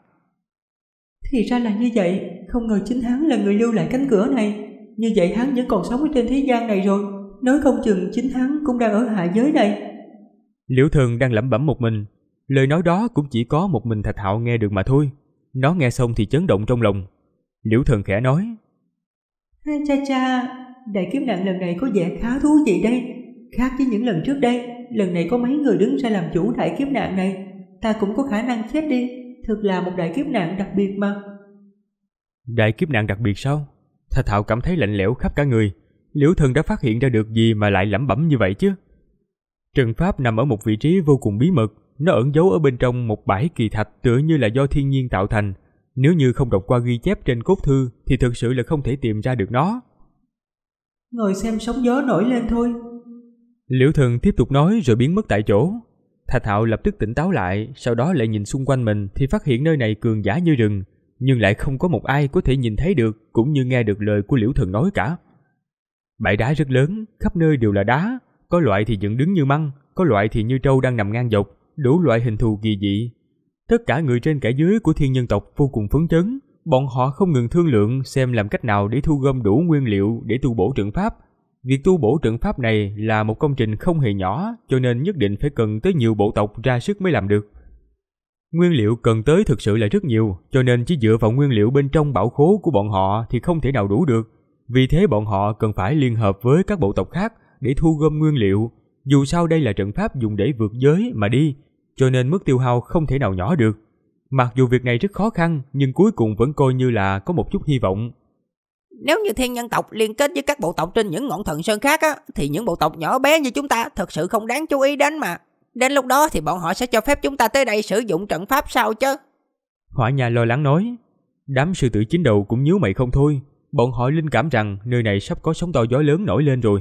Thì ra là như vậy, không ngờ chính hắn là người lưu lại cánh cửa này. Như vậy hắn vẫn còn sống ở trên thế gian này rồi, nói không chừng chính hắn cũng đang ở hạ giới đây. Liễu thần đang lẩm bẩm một mình, lời nói đó cũng chỉ có một mình thạch hạo nghe được mà thôi. Nó nghe xong thì chấn động trong lòng. Liễu thần khẽ nói cha cha, đại kiếp nạn lần này có vẻ khá thú vị đây, khác với những lần trước đây. Lần này có mấy người đứng ra làm chủ đại kiếp nạn này, ta cũng có khả năng chết đi, thực là một đại kiếp nạn đặc biệt mà. Đại kiếp nạn đặc biệt sao? Thà Thảo cảm thấy lạnh lẽo khắp cả người, Liễu Thần đã phát hiện ra được gì mà lại lẩm bẩm như vậy chứ? Trần Pháp nằm ở một vị trí vô cùng bí mật, nó ẩn giấu ở bên trong một bãi kỳ thạch tựa như là do thiên nhiên tạo thành, nếu như không đọc qua ghi chép trên cốt thư thì thực sự là không thể tìm ra được nó. Ngồi xem sóng gió nổi lên thôi. Liễu Thần tiếp tục nói rồi biến mất tại chỗ. Thạch Hạo lập tức tỉnh táo lại, sau đó lại nhìn xung quanh mình thì phát hiện nơi này cường giả như rừng, nhưng lại không có một ai có thể nhìn thấy được cũng như nghe được lời của Liễu Thần nói cả. Bãi đá rất lớn, khắp nơi đều là đá, có loại thì dựng đứng như măng, có loại thì như trâu đang nằm ngang dọc, đủ loại hình thù kỳ dị, Tất cả người trên cả dưới của thiên nhân tộc vô cùng phấn chấn, bọn họ không ngừng thương lượng xem làm cách nào để thu gom đủ nguyên liệu để tu bổ trận pháp. Việc tu bổ trận pháp này là một công trình không hề nhỏ, cho nên nhất định phải cần tới nhiều bộ tộc ra sức mới làm được. Nguyên liệu cần tới thực sự là rất nhiều, cho nên chỉ dựa vào nguyên liệu bên trong bảo khố của bọn họ thì không thể nào đủ được. Vì thế bọn họ cần phải liên hợp với các bộ tộc khác để thu gom nguyên liệu. Dù sao đây là trận pháp dùng để vượt giới mà đi, cho nên mức tiêu hao không thể nào nhỏ được. Mặc dù việc này rất khó khăn, nhưng cuối cùng vẫn coi như là có một chút hy vọng. Nếu như thiên nhân tộc liên kết với các bộ tộc trên những ngọn thần sơn khác á, thì những bộ tộc nhỏ bé như chúng ta thật sự không đáng chú ý đến mà. Đến lúc đó thì bọn họ sẽ cho phép chúng ta tới đây sử dụng trận pháp sao chứ? Hỏa nhà lo lắng nói. Đám sư tử chín đầu cũng nhíu mày không thôi. Bọn họ linh cảm rằng nơi này sắp có sóng to gió lớn nổi lên rồi.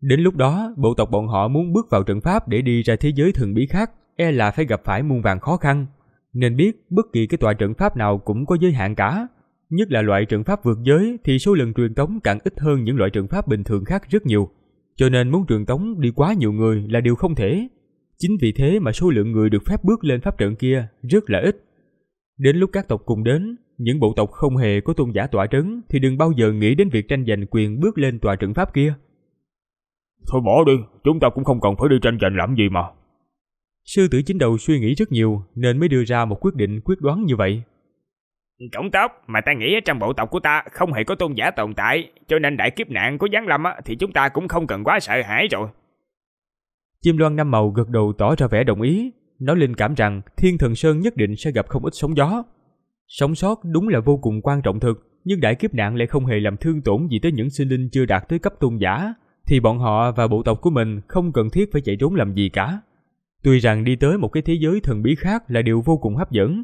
Đến lúc đó, bộ tộc bọn họ muốn bước vào trận pháp để đi ra thế giới thần bí khác e là phải gặp phải muôn vàng khó khăn, nên biết bất kỳ cái tòa trận pháp nào cũng có giới hạn cả. Nhất là loại trận pháp vượt giới thì số lần truyền tống càng ít hơn những loại trận pháp bình thường khác rất nhiều, cho nên muốn truyền tống đi quá nhiều người là điều không thể. Chính vì thế mà số lượng người được phép bước lên pháp trận kia rất là ít. Đến lúc các tộc cùng đến, những bộ tộc không hề có tôn giả tỏa trấn thì đừng bao giờ nghĩ đến việc tranh giành quyền bước lên tòa trận pháp kia. Thôi bỏ đi, chúng ta cũng không cần phải đi tranh giành làm gì mà. Sư tử chính đầu suy nghĩ rất nhiều nên mới đưa ra một quyết định quyết đoán như vậy. Cổng tóc mà ta nghĩ trong bộ tộc của ta không hề có tôn giả tồn tại, cho nên đại kiếp nạn của Giáng Lâm thì chúng ta cũng không cần quá sợ hãi rồi. Chim loan năm màu gật đầu tỏ ra vẻ đồng ý, nó linh cảm rằng Thiên Thần Sơn nhất định sẽ gặp không ít sóng gió. Sống sót đúng là vô cùng quan trọng thực, nhưng đại kiếp nạn lại không hề làm thương tổn gì tới những sinh linh chưa đạt tới cấp tôn giả, thì bọn họ và bộ tộc của mình không cần thiết phải chạy trốn làm gì cả. Tuy rằng đi tới một cái thế giới thần bí khác là điều vô cùng hấp dẫn,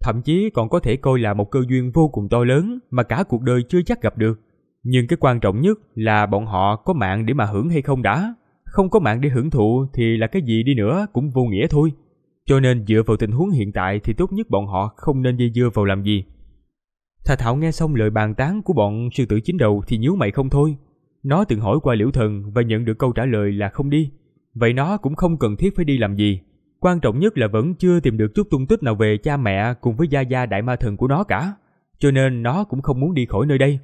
thậm chí còn có thể coi là một cơ duyên vô cùng to lớn mà cả cuộc đời chưa chắc gặp được. Nhưng cái quan trọng nhất là bọn họ có mạng để mà hưởng hay không đã. Không có mạng để hưởng thụ thì là cái gì đi nữa cũng vô nghĩa thôi. Cho nên dựa vào tình huống hiện tại thì tốt nhất bọn họ không nên dây dưa vào làm gì. Thà Thảo nghe xong lời bàn tán của bọn sư tử chín đầu thì nhíu mày không thôi. Nó từng hỏi qua liễu thần và nhận được câu trả lời là không đi. Vậy nó cũng không cần thiết phải đi làm gì. Quan trọng nhất là vẫn chưa tìm được chút tung tích nào về cha mẹ cùng với gia gia đại ma thần của nó cả. Cho nên nó cũng không muốn đi khỏi nơi đây.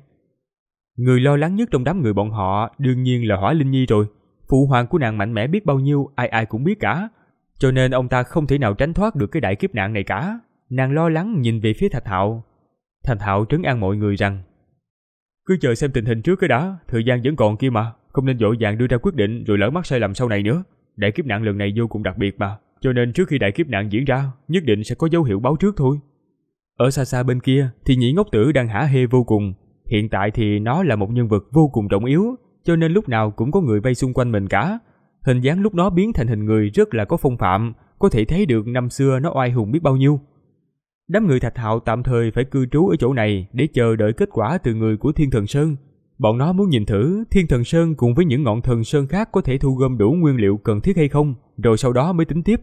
Người lo lắng nhất trong đám người bọn họ đương nhiên là Hỏa Linh Nhi rồi. Phụ hoàng của nàng mạnh mẽ biết bao nhiêu, ai ai cũng biết cả. Cho nên ông ta không thể nào tránh thoát được cái đại kiếp nạn này cả. Nàng lo lắng nhìn về phía Thạch Hạo. Thạch Hạo trấn an mọi người rằng Cứ chờ xem tình hình trước cái đã, thời gian vẫn còn kia mà không nên vội vàng đưa ra quyết định rồi lỡ mắc sai lầm sau này nữa. Đại kiếp nạn lần này vô cùng đặc biệt mà, cho nên trước khi đại kiếp nạn diễn ra, nhất định sẽ có dấu hiệu báo trước thôi. Ở xa xa bên kia thì nhĩ ngốc tử đang hả hê vô cùng, hiện tại thì nó là một nhân vật vô cùng trọng yếu, cho nên lúc nào cũng có người vây xung quanh mình cả. Hình dáng lúc nó biến thành hình người rất là có phong phạm, có thể thấy được năm xưa nó oai hùng biết bao nhiêu. Đám người Thạch Hạo tạm thời phải cư trú ở chỗ này để chờ đợi kết quả từ người của Thiên Thần Sơn, Bọn nó muốn nhìn thử thiên thần sơn cùng với những ngọn thần sơn khác có thể thu gom đủ nguyên liệu cần thiết hay không, rồi sau đó mới tính tiếp.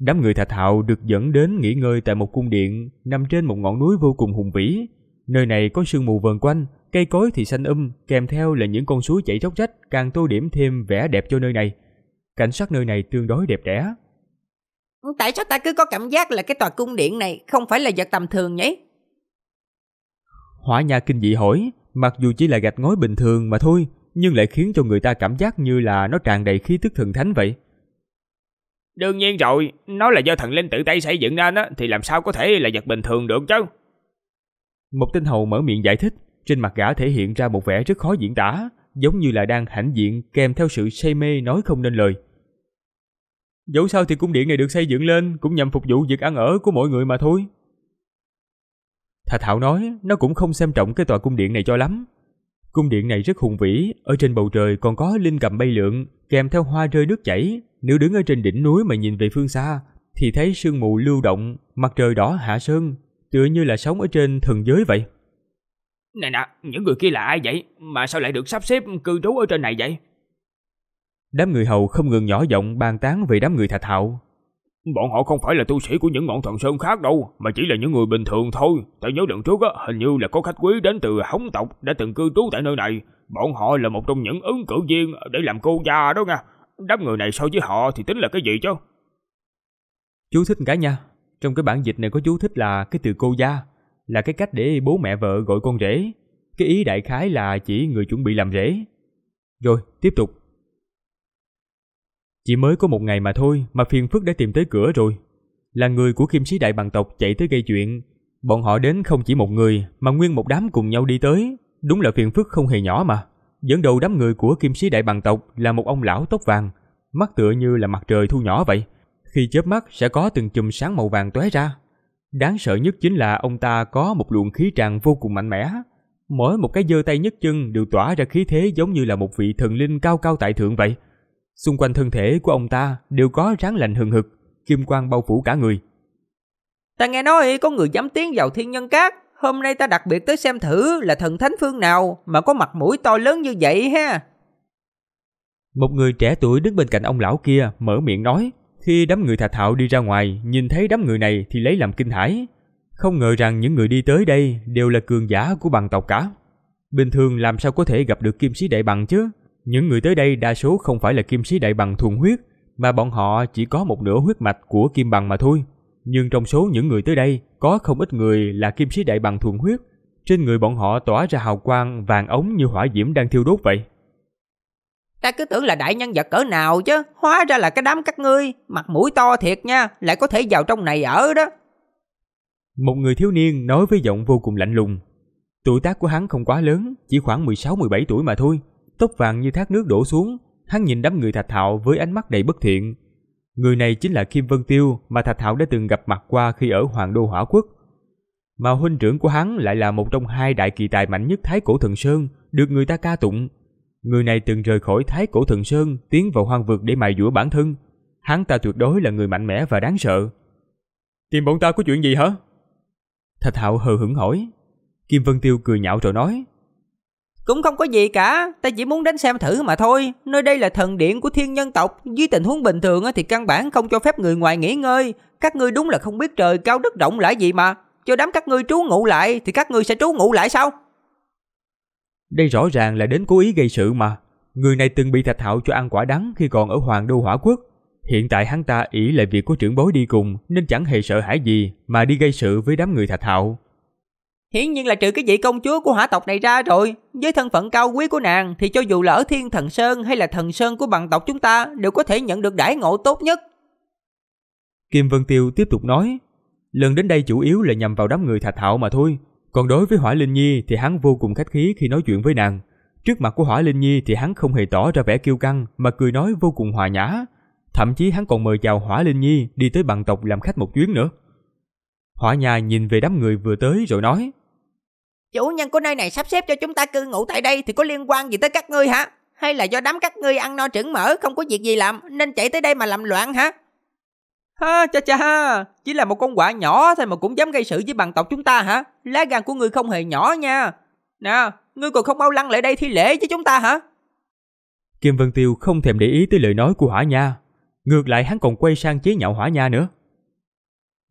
Đám người thạch hạo được dẫn đến nghỉ ngơi tại một cung điện nằm trên một ngọn núi vô cùng hùng vĩ. Nơi này có sương mù vờn quanh, cây cối thì xanh um, kèm theo là những con suối chảy róc rách càng tô điểm thêm vẻ đẹp cho nơi này. Cảnh sắc nơi này tương đối đẹp đẽ. Tại sao ta cứ có cảm giác là cái tòa cung điện này không phải là vật tầm thường nhỉ? Hỏa nhà kinh dị hỏi, mặc dù chỉ là gạch ngói bình thường mà thôi, nhưng lại khiến cho người ta cảm giác như là nó tràn đầy khí tức thần thánh vậy. Đương nhiên rồi, nó là do thần linh tự tay xây dựng nên á, thì làm sao có thể là vật bình thường được chứ? Một tinh hầu mở miệng giải thích, trên mặt gã thể hiện ra một vẻ rất khó diễn tả, giống như là đang hãnh diện kèm theo sự say mê nói không nên lời. Dẫu sao thì cung điện này được xây dựng lên cũng nhằm phục vụ việc ăn ở của mọi người mà thôi. Thạch Thảo nói nó cũng không xem trọng cái tòa cung điện này cho lắm. Cung điện này rất hùng vĩ, ở trên bầu trời còn có linh cầm bay lượn, kèm theo hoa rơi nước chảy. Nếu đứng ở trên đỉnh núi mà nhìn về phương xa, thì thấy sương mù lưu động, mặt trời đỏ hạ sơn, tựa như là sống ở trên thần giới vậy. Này nè, những người kia là ai vậy? Mà sao lại được sắp xếp cư trú ở trên này vậy? Đám người hầu không ngừng nhỏ giọng bàn tán về đám người thạch Thảo. Bọn họ không phải là tu sĩ của những ngọn thần sơn khác đâu, mà chỉ là những người bình thường thôi. Tại nhớ lần trước á, hình như là có khách quý đến từ Hống tộc đã từng cư trú tại nơi này. Bọn họ là một trong những ứng cử viên để làm cô gia đó nha. Đám người này so với họ thì tính là cái gì chứ? Chú thích cả nha. Trong cái bản dịch này có chú thích là cái từ cô gia, là cái cách để bố mẹ vợ gọi con rể. Cái ý đại khái là chỉ người chuẩn bị làm rể. Rồi, tiếp tục. Chỉ mới có một ngày mà thôi mà phiền phức đã tìm tới cửa rồi. Là người của kim sĩ đại bằng tộc chạy tới gây chuyện. Bọn họ đến không chỉ một người mà nguyên một đám cùng nhau đi tới. Đúng là phiền phức không hề nhỏ mà. Dẫn đầu đám người của kim sĩ đại bằng tộc là một ông lão tóc vàng. Mắt tựa như là mặt trời thu nhỏ vậy. Khi chớp mắt sẽ có từng chùm sáng màu vàng tóe ra. Đáng sợ nhất chính là ông ta có một luồng khí tràn vô cùng mạnh mẽ. Mỗi một cái giơ tay nhấc chân đều tỏa ra khí thế giống như là một vị thần linh cao cao tại thượng vậy Xung quanh thân thể của ông ta đều có rán lạnh hừng hực, kim quang bao phủ cả người. Ta nghe nói có người dám tiến vào thiên nhân cát, hôm nay ta đặc biệt tới xem thử là thần thánh phương nào mà có mặt mũi to lớn như vậy ha. Một người trẻ tuổi đứng bên cạnh ông lão kia mở miệng nói, khi đám người thạch thạo đi ra ngoài, nhìn thấy đám người này thì lấy làm kinh hãi. Không ngờ rằng những người đi tới đây đều là cường giả của bằng tộc cả. Bình thường làm sao có thể gặp được kim sĩ đại bằng chứ? Những người tới đây đa số không phải là kim sĩ đại bằng thuần huyết, mà bọn họ chỉ có một nửa huyết mạch của kim bằng mà thôi. Nhưng trong số những người tới đây, có không ít người là kim sĩ đại bằng thuần huyết. Trên người bọn họ tỏa ra hào quang vàng ống như hỏa diễm đang thiêu đốt vậy. Ta cứ tưởng là đại nhân vật cỡ nào chứ, hóa ra là cái đám các ngươi, mặt mũi to thiệt nha, lại có thể vào trong này ở đó. Một người thiếu niên nói với giọng vô cùng lạnh lùng. Tuổi tác của hắn không quá lớn, chỉ khoảng mười sáu, mười bảy tuổi mà thôi, tóc vàng như thác nước đổ xuống, hắn nhìn đám người Thạch Thạo với ánh mắt đầy bất thiện. Người này chính là Kim Vân Tiêu mà Thạch Thạo đã từng gặp mặt qua khi ở Hoàng Đô Hỏa Quốc. Mà huynh trưởng của hắn lại là một trong hai đại kỳ tài mạnh nhất Thái Cổ Thần Sơn, được người ta ca tụng. Người này từng rời khỏi Thái Cổ Thần Sơn, tiến vào hoang vực để mài dũa bản thân. Hắn ta tuyệt đối là người mạnh mẽ và đáng sợ. Tìm bọn ta có chuyện gì hả? Thạch thạo hờ hững hỏi. Kim Vân Tiêu cười nhạo rồi nói. Cũng không có gì cả, ta chỉ muốn đến xem thử mà thôi. Nơi đây là thần điện của thiên nhân tộc, dưới tình huống bình thường thì căn bản không cho phép người ngoài nghỉ ngơi. Các ngươi đúng là không biết trời cao đất rộng là gì mà. Cho đám các ngươi trú ngủ lại thì các ngươi sẽ trú ngủ lại sao? Đây rõ ràng là đến cố ý gây sự mà. Người này từng bị Thạch Hạo cho ăn quả đắng khi còn ở Hoàng Đô Hỏa Quốc. Hiện tại hắn ta ỷ lại việc của trưởng bối đi cùng nên chẳng hề sợ hãi gì mà đi gây sự với đám người Thạch Hạo. Hiển nhiên là trừ cái vị công chúa của hỏa tộc này ra rồi, với thân phận cao quý của nàng thì cho dù là ở Thiên Thần Sơn hay là Thần Sơn của bằng tộc chúng ta đều có thể nhận được đãi ngộ tốt nhất. Kim Vân Tiêu tiếp tục nói, lần đến đây chủ yếu là nhằm vào đám người thạch thạo mà thôi. Còn đối với Hỏa Linh Nhi thì hắn vô cùng khách khí khi nói chuyện với nàng. Trước mặt của Hỏa Linh Nhi thì hắn không hề tỏ ra vẻ kiêu căng mà cười nói vô cùng hòa nhã. Thậm chí hắn còn mời chào Hỏa Linh Nhi đi tới bằng tộc làm khách một chuyến nữa. Hỏa nhà nhìn về đám người vừa tới rồi nói Chủ nhân của nơi này sắp xếp cho chúng ta cư ngụ tại đây thì có liên quan gì tới các ngươi hả? Hay là do đám các ngươi ăn no trưởng mỡ không có việc gì làm nên chạy tới đây mà làm loạn hả? Ha cha cha ha, chỉ là một con quạ nhỏ thôi mà cũng dám gây sự với bằng tộc chúng ta hả? Lá gan của ngươi không hề nhỏ nha. Nè, ngươi còn không mau lăn lại đây thi lễ với chúng ta hả? Kim Vân Tiêu không thèm để ý tới lời nói của Hỏa Nha. Ngược lại hắn còn quay sang chế nhạo Hỏa Nha nữa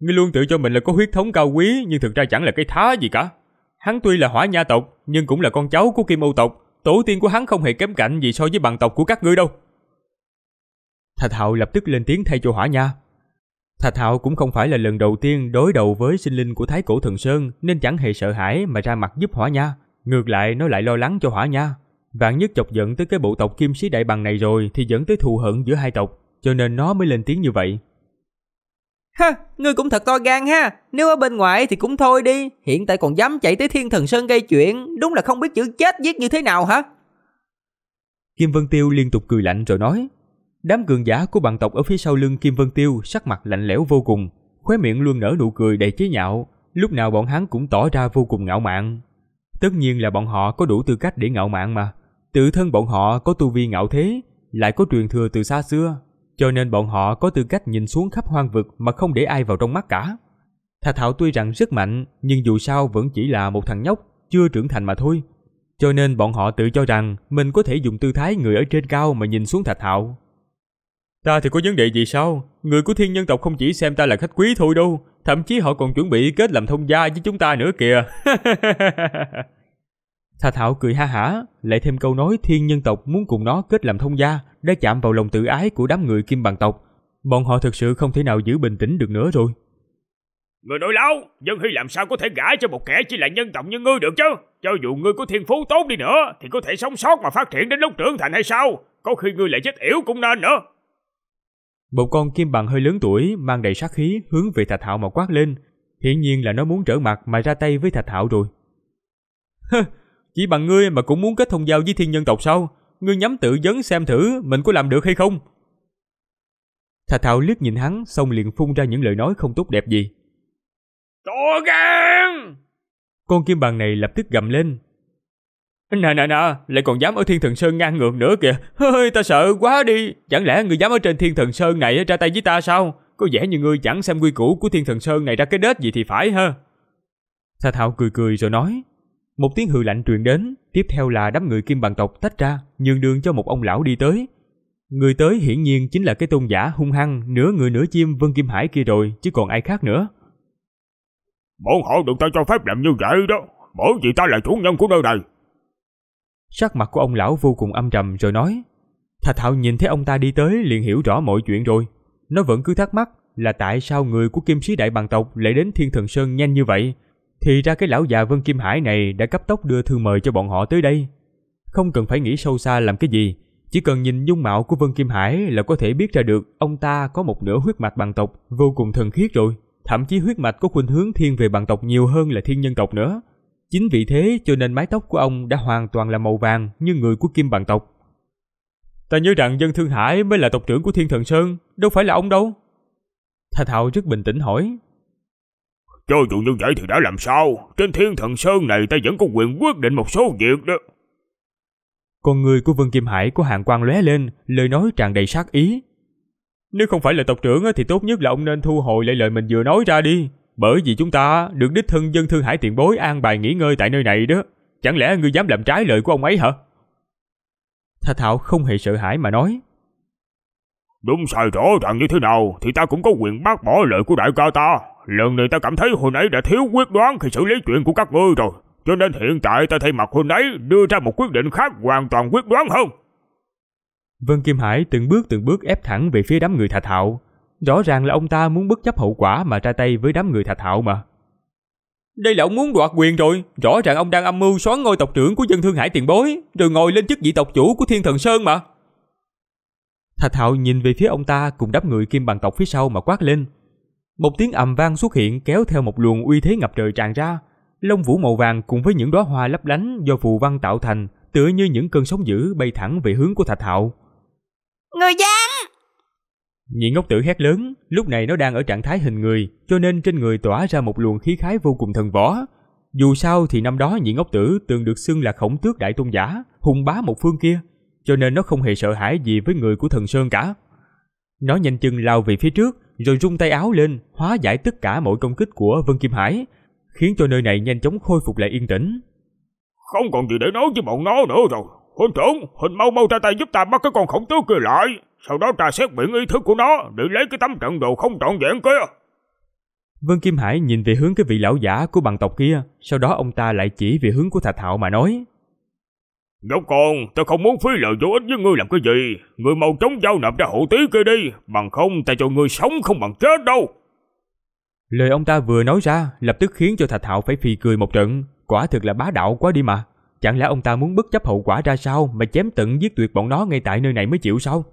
ngươi luôn tự cho mình là có huyết thống cao quý nhưng thực ra chẳng là cái thá gì cả. Hắn tuy là hỏa nha tộc nhưng cũng là con cháu của kim ô tộc, tổ tiên của hắn không hề kém cạnh gì so với bằng tộc của các ngươi đâu. Thạch Hạo lập tức lên tiếng thay cho hỏa nha. Thạch Hạo cũng không phải là lần đầu tiên đối đầu với sinh linh của Thái Cổ Thần Sơn nên chẳng hề sợ hãi mà ra mặt giúp hỏa nha. Ngược lại nó lại lo lắng cho hỏa nha. Vạn nhất chọc giận tới cái bộ tộc kim sĩ đại bằng này rồi thì dẫn tới thù hận giữa hai tộc, cho nên nó mới lên tiếng như vậy. Ha, ngươi cũng thật to gan ha. Nếu ở bên ngoài thì cũng thôi đi. Hiện tại còn dám chạy tới thiên thần sơn gây chuyện. Đúng là không biết chữ chết giết như thế nào hả? Kim Vân Tiêu liên tục cười lạnh rồi nói. Đám cường giả của bạn tộc ở phía sau lưng Kim Vân Tiêu sắc mặt lạnh lẽo vô cùng. Khóe miệng luôn nở nụ cười đầy chế nhạo. Lúc nào bọn hắn cũng tỏ ra vô cùng ngạo mạn. Tất nhiên là bọn họ có đủ tư cách để ngạo mạn mà. Tự thân bọn họ có tu vi ngạo thế, lại có truyền thừa từ xa xưa, cho nên bọn họ có tư cách nhìn xuống khắp hoang vực mà không để ai vào trong mắt cả. Thà Thảo tuy rằng rất mạnh, nhưng dù sao vẫn chỉ là một thằng nhóc, chưa trưởng thành mà thôi. Cho nên bọn họ tự cho rằng mình có thể dùng tư thái người ở trên cao mà nhìn xuống Thạch Thảo. Ta thì có vấn đề gì sao? Người của thiên nhân tộc không chỉ xem ta là khách quý thôi đâu, thậm chí họ còn chuẩn bị kết làm thông gia với chúng ta nữa kìa. Thà Thảo cười ha hả, lại thêm câu nói thiên nhân tộc muốn cùng nó kết làm thông gia đã chạm vào lòng tự ái của đám người kim bằng tộc. Bọn họ thực sự không thể nào giữ bình tĩnh được nữa rồi. Người nói lâu, dân Hy làm sao có thể gả cho một kẻ chỉ là nhân tộc như ngươi được chứ? Cho dù ngươi có thiên phú tốt đi nữa, thì có thể sống sót mà phát triển đến lúc trưởng thành hay sao? Có khi ngươi lại chết yếu cũng nên nữa. Một con kim bằng hơi lớn tuổi, mang đầy sát khí, hướng về Thạch Thảo mà quát lên. Hiển nhiên là nó muốn trở mặt mà ra tay với Thạch Thảo rồi. Chỉ bằng ngươi mà cũng muốn kết thông giao với thiên nhân tộc sao? Ngươi nhắm tự vấn xem thử mình có làm được hay không? Thạch Thảo liếc nhìn hắn xong liền phun ra những lời nói không tốt đẹp gì. To gan! Con kim bàn này lập tức gầm lên. Nè nè nè, lại còn dám ở Thiên Thần Sơn ngang ngược nữa kìa. Hơi ta sợ quá đi. Chẳng lẽ ngươi dám ở trên Thiên Thần Sơn này ra tay với ta sao? Có vẻ như ngươi chẳng xem quy củ của Thiên Thần Sơn này ra cái đết gì thì phải ha. Thạch Thảo cười cười rồi nói. Một tiếng hừ lạnh truyền đến, tiếp theo là đám người kim bằng tộc tách ra, nhường đường cho một ông lão đi tới. Người tới hiển nhiên chính là cái tôn giả hung hăng, nửa người nửa chim Vân Kim Hải kia rồi, chứ còn ai khác nữa. Bọn họ được ta cho phép làm như vậy đó, bởi vì ta là chủ nhân của nơi này. Sắc mặt của ông lão vô cùng âm trầm rồi nói. Thạch Hạo nhìn thấy ông ta đi tới liền hiểu rõ mọi chuyện rồi. Nó vẫn cứ thắc mắc là tại sao người của kim sĩ đại bằng tộc lại đến thiên thần sơn nhanh như vậy, thì ra cái lão già Vân Kim Hải này đã cấp tốc đưa thư mời cho bọn họ tới đây. Không cần phải nghĩ sâu xa làm cái gì, chỉ cần nhìn dung mạo của Vân Kim Hải là có thể biết ra được ông ta có một nửa huyết mạch bằng tộc vô cùng thần khiết rồi, thậm chí huyết mạch có khuynh hướng thiên về bằng tộc nhiều hơn là thiên nhân tộc nữa. Chính vì thế cho nên mái tóc của ông đã hoàn toàn là màu vàng như người của Kim bằng tộc. Ta nhớ rằng dân Thương Hải mới là tộc trưởng của Thiên Thần Sơn, đâu phải là ông đâu. Thạch Hạo rất bình tĩnh hỏi. Cho dù như vậy thì đã làm sao Trên thiên thần sơn này ta vẫn có quyền quyết định một số việc đó Con người của Vương Kim Hải có hạng quan lóe lên Lời nói tràn đầy sát ý Nếu không phải là tộc trưởng Thì tốt nhất là ông nên thu hồi lại lời mình vừa nói ra đi Bởi vì chúng ta được đích thân dân Thương Hải tiện bối An bài nghỉ ngơi tại nơi này đó Chẳng lẽ ngươi dám làm trái lời của ông ấy hả Thà Thảo không hề sợ hãi mà nói Đúng sai rõ ràng như thế nào Thì ta cũng có quyền bác bỏ lời của đại ca ta lần này ta cảm thấy hồi nãy đã thiếu quyết đoán khi xử lý chuyện của các ngươi rồi. Cho nên hiện tại ta thay mặt hồi nãy đưa ra một quyết định khác hoàn toàn quyết đoán hơn. Vân Kim Hải từng bước từng bước ép thẳng về phía đám người thạch hạo. Rõ ràng là ông ta muốn bất chấp hậu quả mà ra tay với đám người thạch hạo mà. Đây là ông muốn đoạt quyền rồi, rõ ràng ông đang âm mưu xóa ngôi tộc trưởng của dân Thương Hải tiền bối, rồi ngồi lên chức vị tộc chủ của Thiên Thần Sơn mà. Thạch Hạo nhìn về phía ông ta cùng đám người kim bằng tộc phía sau mà quát lên, một tiếng ầm vang xuất hiện kéo theo một luồng uy thế ngập trời tràn ra. Lông vũ màu vàng cùng với những đóa hoa lấp lánh do phù văn tạo thành tựa như những cơn sóng dữ bay thẳng về hướng của Thạch Hạo. Người gian! Nhị ngốc tử hét lớn, lúc này nó đang ở trạng thái hình người, cho nên trên người tỏa ra một luồng khí khái vô cùng thần võ. Dù sao thì năm đó nhị ngốc tử từng được xưng là khổng tước đại tôn giả, hùng bá một phương kia, cho nên nó không hề sợ hãi gì với người của thần sơn cả. Nó nhanh chân lao về phía trước, rồi rung tay áo lên, hóa giải tất cả mọi công kích của Vân Kim Hải, khiến cho nơi này nhanh chóng khôi phục lại yên tĩnh. Không còn gì để nói với bọn nó nữa rồi. Huynh trưởng, hình mau mau ra tay giúp ta bắt cái con khổng tước kia lại. Sau đó ta xét biển ý thức của nó để lấy cái tấm trận đồ không trọn vẹn kia. Vân Kim Hải nhìn về hướng cái vị lão giả của bằng tộc kia, sau đó ông ta lại chỉ về hướng của Thạch thạo mà nói. Ngốc con, ta không muốn phí lời vô ích với ngươi làm cái gì. Ngươi mau chóng giao nộp ra hộ tí kia đi, bằng không ta cho ngươi sống không bằng chết đâu. Lời ông ta vừa nói ra lập tức khiến cho Thạch Hạo phải phì cười một trận, quả thực là bá đạo quá đi mà. Chẳng lẽ ông ta muốn bất chấp hậu quả ra sao mà chém tận giết tuyệt bọn nó ngay tại nơi này mới chịu sao?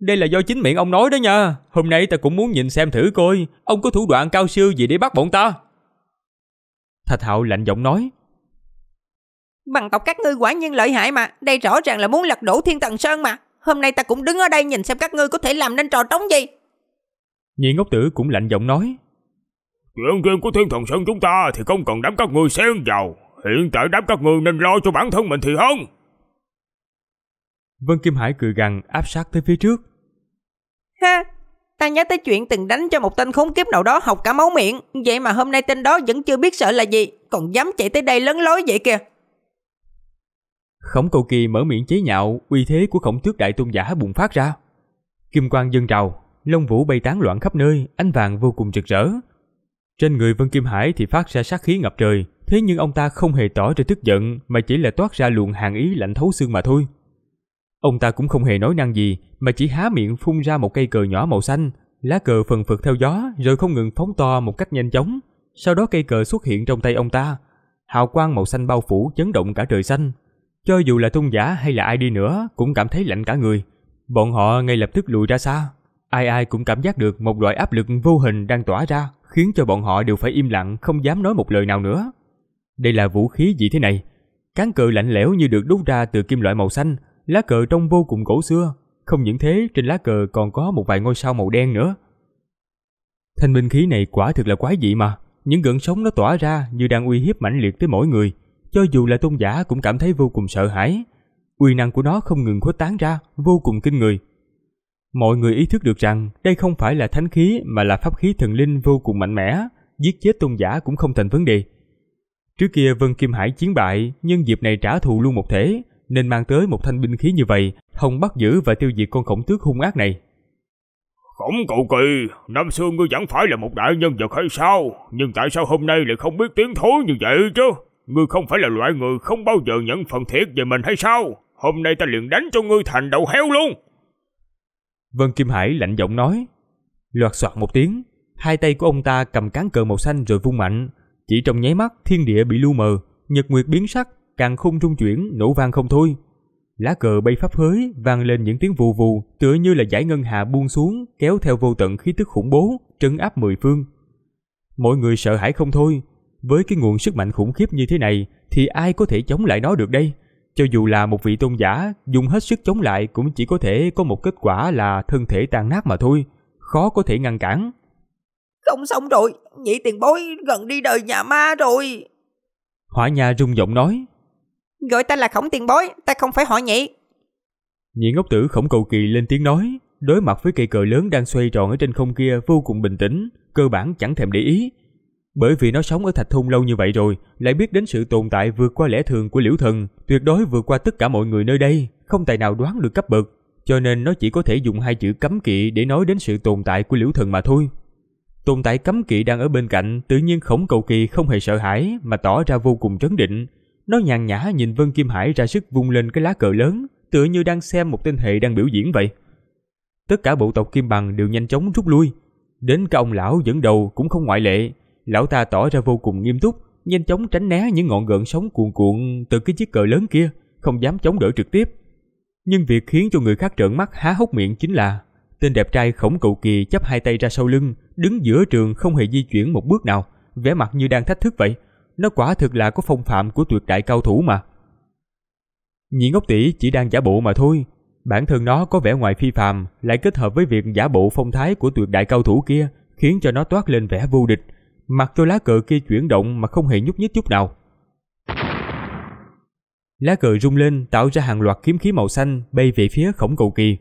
Đây là do chính miệng ông nói đó nha, hôm nay ta cũng muốn nhìn xem thử coi, ông có thủ đoạn cao siêu gì để bắt bọn ta. Thạch Hạo lạnh giọng nói, Bằng tộc các ngươi quả nhiên lợi hại mà, đây rõ ràng là muốn lật đổ thiên tần sơn mà. Hôm nay ta cũng đứng ở đây nhìn xem các ngươi có thể làm nên trò trống gì. Nhị ngốc tử cũng lạnh giọng nói. Chuyện riêng của thiên thần sơn chúng ta thì không cần đám các ngươi xen vào. Hiện tại đám các ngươi nên lo cho bản thân mình thì hơn. Vân Kim Hải cười gằn áp sát tới phía trước. Ha, ta nhớ tới chuyện từng đánh cho một tên khốn kiếp nào đó học cả máu miệng. Vậy mà hôm nay tên đó vẫn chưa biết sợ là gì, còn dám chạy tới đây lấn lối vậy kìa. Khổng cầu kỳ mở miệng chế nhạo, uy thế của khổng tước đại tôn giả bùng phát ra. Kim quang dân trào, lông vũ bay tán loạn khắp nơi, ánh vàng vô cùng rực rỡ. Trên người Vân Kim Hải thì phát ra sát khí ngập trời, thế nhưng ông ta không hề tỏ ra tức giận mà chỉ là toát ra luồng hàng ý lạnh thấu xương mà thôi. Ông ta cũng không hề nói năng gì mà chỉ há miệng phun ra một cây cờ nhỏ màu xanh, lá cờ phần phật theo gió rồi không ngừng phóng to một cách nhanh chóng. Sau đó cây cờ xuất hiện trong tay ông ta, hào quang màu xanh bao phủ chấn động cả trời xanh, cho dù là tôn giả hay là ai đi nữa cũng cảm thấy lạnh cả người. Bọn họ ngay lập tức lùi ra xa. Ai ai cũng cảm giác được một loại áp lực vô hình đang tỏa ra, khiến cho bọn họ đều phải im lặng, không dám nói một lời nào nữa. Đây là vũ khí gì thế này? Cán cờ lạnh lẽo như được đúc ra từ kim loại màu xanh, lá cờ trông vô cùng cổ xưa. Không những thế, trên lá cờ còn có một vài ngôi sao màu đen nữa. Thanh minh khí này quả thực là quái dị mà, những gợn sóng nó tỏa ra như đang uy hiếp mãnh liệt tới mỗi người cho dù là tôn giả cũng cảm thấy vô cùng sợ hãi. Uy năng của nó không ngừng khuếch tán ra, vô cùng kinh người. Mọi người ý thức được rằng đây không phải là thánh khí mà là pháp khí thần linh vô cùng mạnh mẽ, giết chết tôn giả cũng không thành vấn đề. Trước kia Vân Kim Hải chiến bại, nhưng dịp này trả thù luôn một thể, nên mang tới một thanh binh khí như vậy, hồng bắt giữ và tiêu diệt con khổng tước hung ác này. Khổng cầu kỳ, năm xưa ngươi chẳng phải là một đại nhân vật hay sao? Nhưng tại sao hôm nay lại không biết tiếng thối như vậy chứ? Ngươi không phải là loại người không bao giờ nhận phần thiệt về mình hay sao? Hôm nay ta liền đánh cho ngươi thành đầu heo luôn. Vân Kim Hải lạnh giọng nói. Loạt soạt một tiếng, hai tay của ông ta cầm cán cờ màu xanh rồi vung mạnh. Chỉ trong nháy mắt thiên địa bị lu mờ, nhật nguyệt biến sắc, càng khung trung chuyển, nổ vang không thôi. Lá cờ bay pháp hới, vang lên những tiếng vù vù, tựa như là giải ngân hà buông xuống, kéo theo vô tận khí tức khủng bố, trấn áp mười phương. Mọi người sợ hãi không thôi, với cái nguồn sức mạnh khủng khiếp như thế này thì ai có thể chống lại nó được đây? Cho dù là một vị tôn giả, dùng hết sức chống lại cũng chỉ có thể có một kết quả là thân thể tan nát mà thôi, khó có thể ngăn cản. Không xong rồi, nhị tiền bối gần đi đời nhà ma rồi. Hỏa nha rung giọng nói. Gọi ta là khổng tiền bối, ta không phải họ nhị. Nhị ngốc tử khổng cầu kỳ lên tiếng nói, đối mặt với cây cờ lớn đang xoay tròn ở trên không kia vô cùng bình tĩnh, cơ bản chẳng thèm để ý, bởi vì nó sống ở Thạch Thung lâu như vậy rồi, lại biết đến sự tồn tại vượt qua lẽ thường của liễu thần, tuyệt đối vượt qua tất cả mọi người nơi đây, không tài nào đoán được cấp bậc, cho nên nó chỉ có thể dùng hai chữ cấm kỵ để nói đến sự tồn tại của liễu thần mà thôi. Tồn tại cấm kỵ đang ở bên cạnh, tự nhiên khổng cầu kỳ không hề sợ hãi mà tỏ ra vô cùng trấn định. Nó nhàn nhã nhìn Vân Kim Hải ra sức vung lên cái lá cờ lớn, tựa như đang xem một tên hệ đang biểu diễn vậy. Tất cả bộ tộc Kim Bằng đều nhanh chóng rút lui, đến cả ông lão dẫn đầu cũng không ngoại lệ Lão ta tỏ ra vô cùng nghiêm túc, nhanh chóng tránh né những ngọn gợn sóng cuồn cuộn từ cái chiếc cờ lớn kia, không dám chống đỡ trực tiếp. Nhưng việc khiến cho người khác trợn mắt há hốc miệng chính là tên đẹp trai khổng cầu kỳ chắp hai tay ra sau lưng, đứng giữa trường không hề di chuyển một bước nào, vẻ mặt như đang thách thức vậy. Nó quả thực là có phong phạm của tuyệt đại cao thủ mà. Nhị ngốc tỷ chỉ đang giả bộ mà thôi. Bản thân nó có vẻ ngoài phi phàm, lại kết hợp với việc giả bộ phong thái của tuyệt đại cao thủ kia, khiến cho nó toát lên vẻ vô địch, mặc cho lá cờ kia chuyển động mà không hề nhúc nhích chút nào. Lá cờ rung lên tạo ra hàng loạt kiếm khí màu xanh bay về phía khổng cầu kỳ.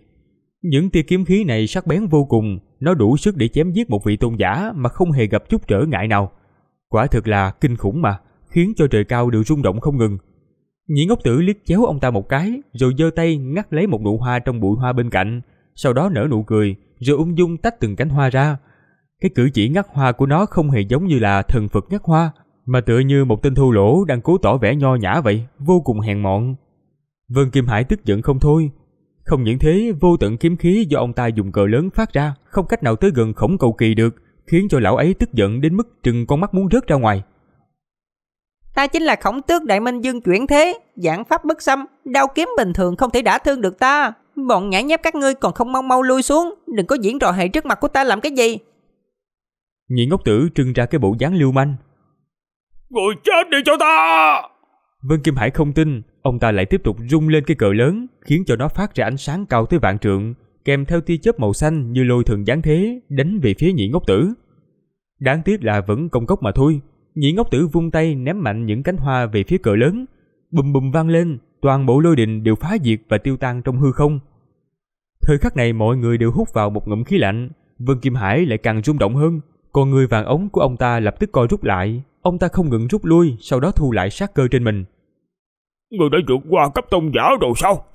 Những tia kiếm khí này sắc bén vô cùng, nó đủ sức để chém giết một vị tôn giả mà không hề gặp chút trở ngại nào. Quả thực là kinh khủng mà, khiến cho trời cao đều rung động không ngừng. Nhĩ ngốc tử liếc chéo ông ta một cái, rồi giơ tay ngắt lấy một nụ hoa trong bụi hoa bên cạnh, sau đó nở nụ cười, rồi ung dung tách từng cánh hoa ra, cái cử chỉ ngắt hoa của nó không hề giống như là thần Phật ngắt hoa, mà tựa như một tên thu lỗ đang cố tỏ vẻ nho nhã vậy, vô cùng hèn mọn. Vân Kim Hải tức giận không thôi. Không những thế, vô tận kiếm khí do ông ta dùng cờ lớn phát ra, không cách nào tới gần khổng cầu kỳ được, khiến cho lão ấy tức giận đến mức trừng con mắt muốn rớt ra ngoài. Ta chính là khổng tước đại minh dương chuyển thế, giảng pháp bất xâm, đao kiếm bình thường không thể đả thương được ta. Bọn nhã nhép các ngươi còn không mau mau lui xuống, đừng có diễn trò hề trước mặt của ta làm cái gì, Nhị ngốc tử trưng ra cái bộ dáng lưu manh. ngồi chết đi cho ta! Vân Kim Hải không tin, ông ta lại tiếp tục rung lên cái cờ lớn, khiến cho nó phát ra ánh sáng cao tới vạn trượng, kèm theo tia chớp màu xanh như lôi thường giáng thế, đánh về phía nhị ngốc tử. Đáng tiếc là vẫn công cốc mà thôi, nhị ngốc tử vung tay ném mạnh những cánh hoa về phía cờ lớn, bùm bùm vang lên, toàn bộ lôi đình đều phá diệt và tiêu tan trong hư không. Thời khắc này mọi người đều hút vào một ngụm khí lạnh, Vân Kim Hải lại càng rung động hơn, còn người vàng ống của ông ta lập tức co rút lại, ông ta không ngừng rút lui, sau đó thu lại sát cơ trên mình. Người đã vượt qua cấp tôn giả rồi sao?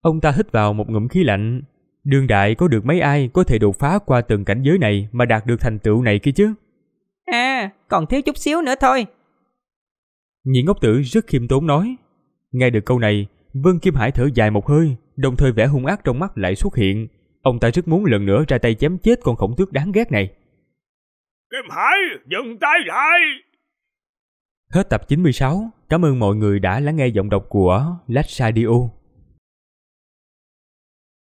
Ông ta hít vào một ngụm khí lạnh. Đương đại có được mấy ai có thể đột phá qua từng cảnh giới này mà đạt được thành tựu này kia chứ? À, còn thiếu chút xíu nữa thôi. Nhị ngốc tử rất khiêm tốn nói. Nghe được câu này, Vương Kim Hải thở dài một hơi, đồng thời vẻ hung ác trong mắt lại xuất hiện. Ông ta rất muốn lần nữa ra tay chém chết con khổng tước đáng ghét này. Kim Hải, dừng tay lại! Hết tập 96, cảm ơn mọi người đã lắng nghe giọng đọc của Lách Radio.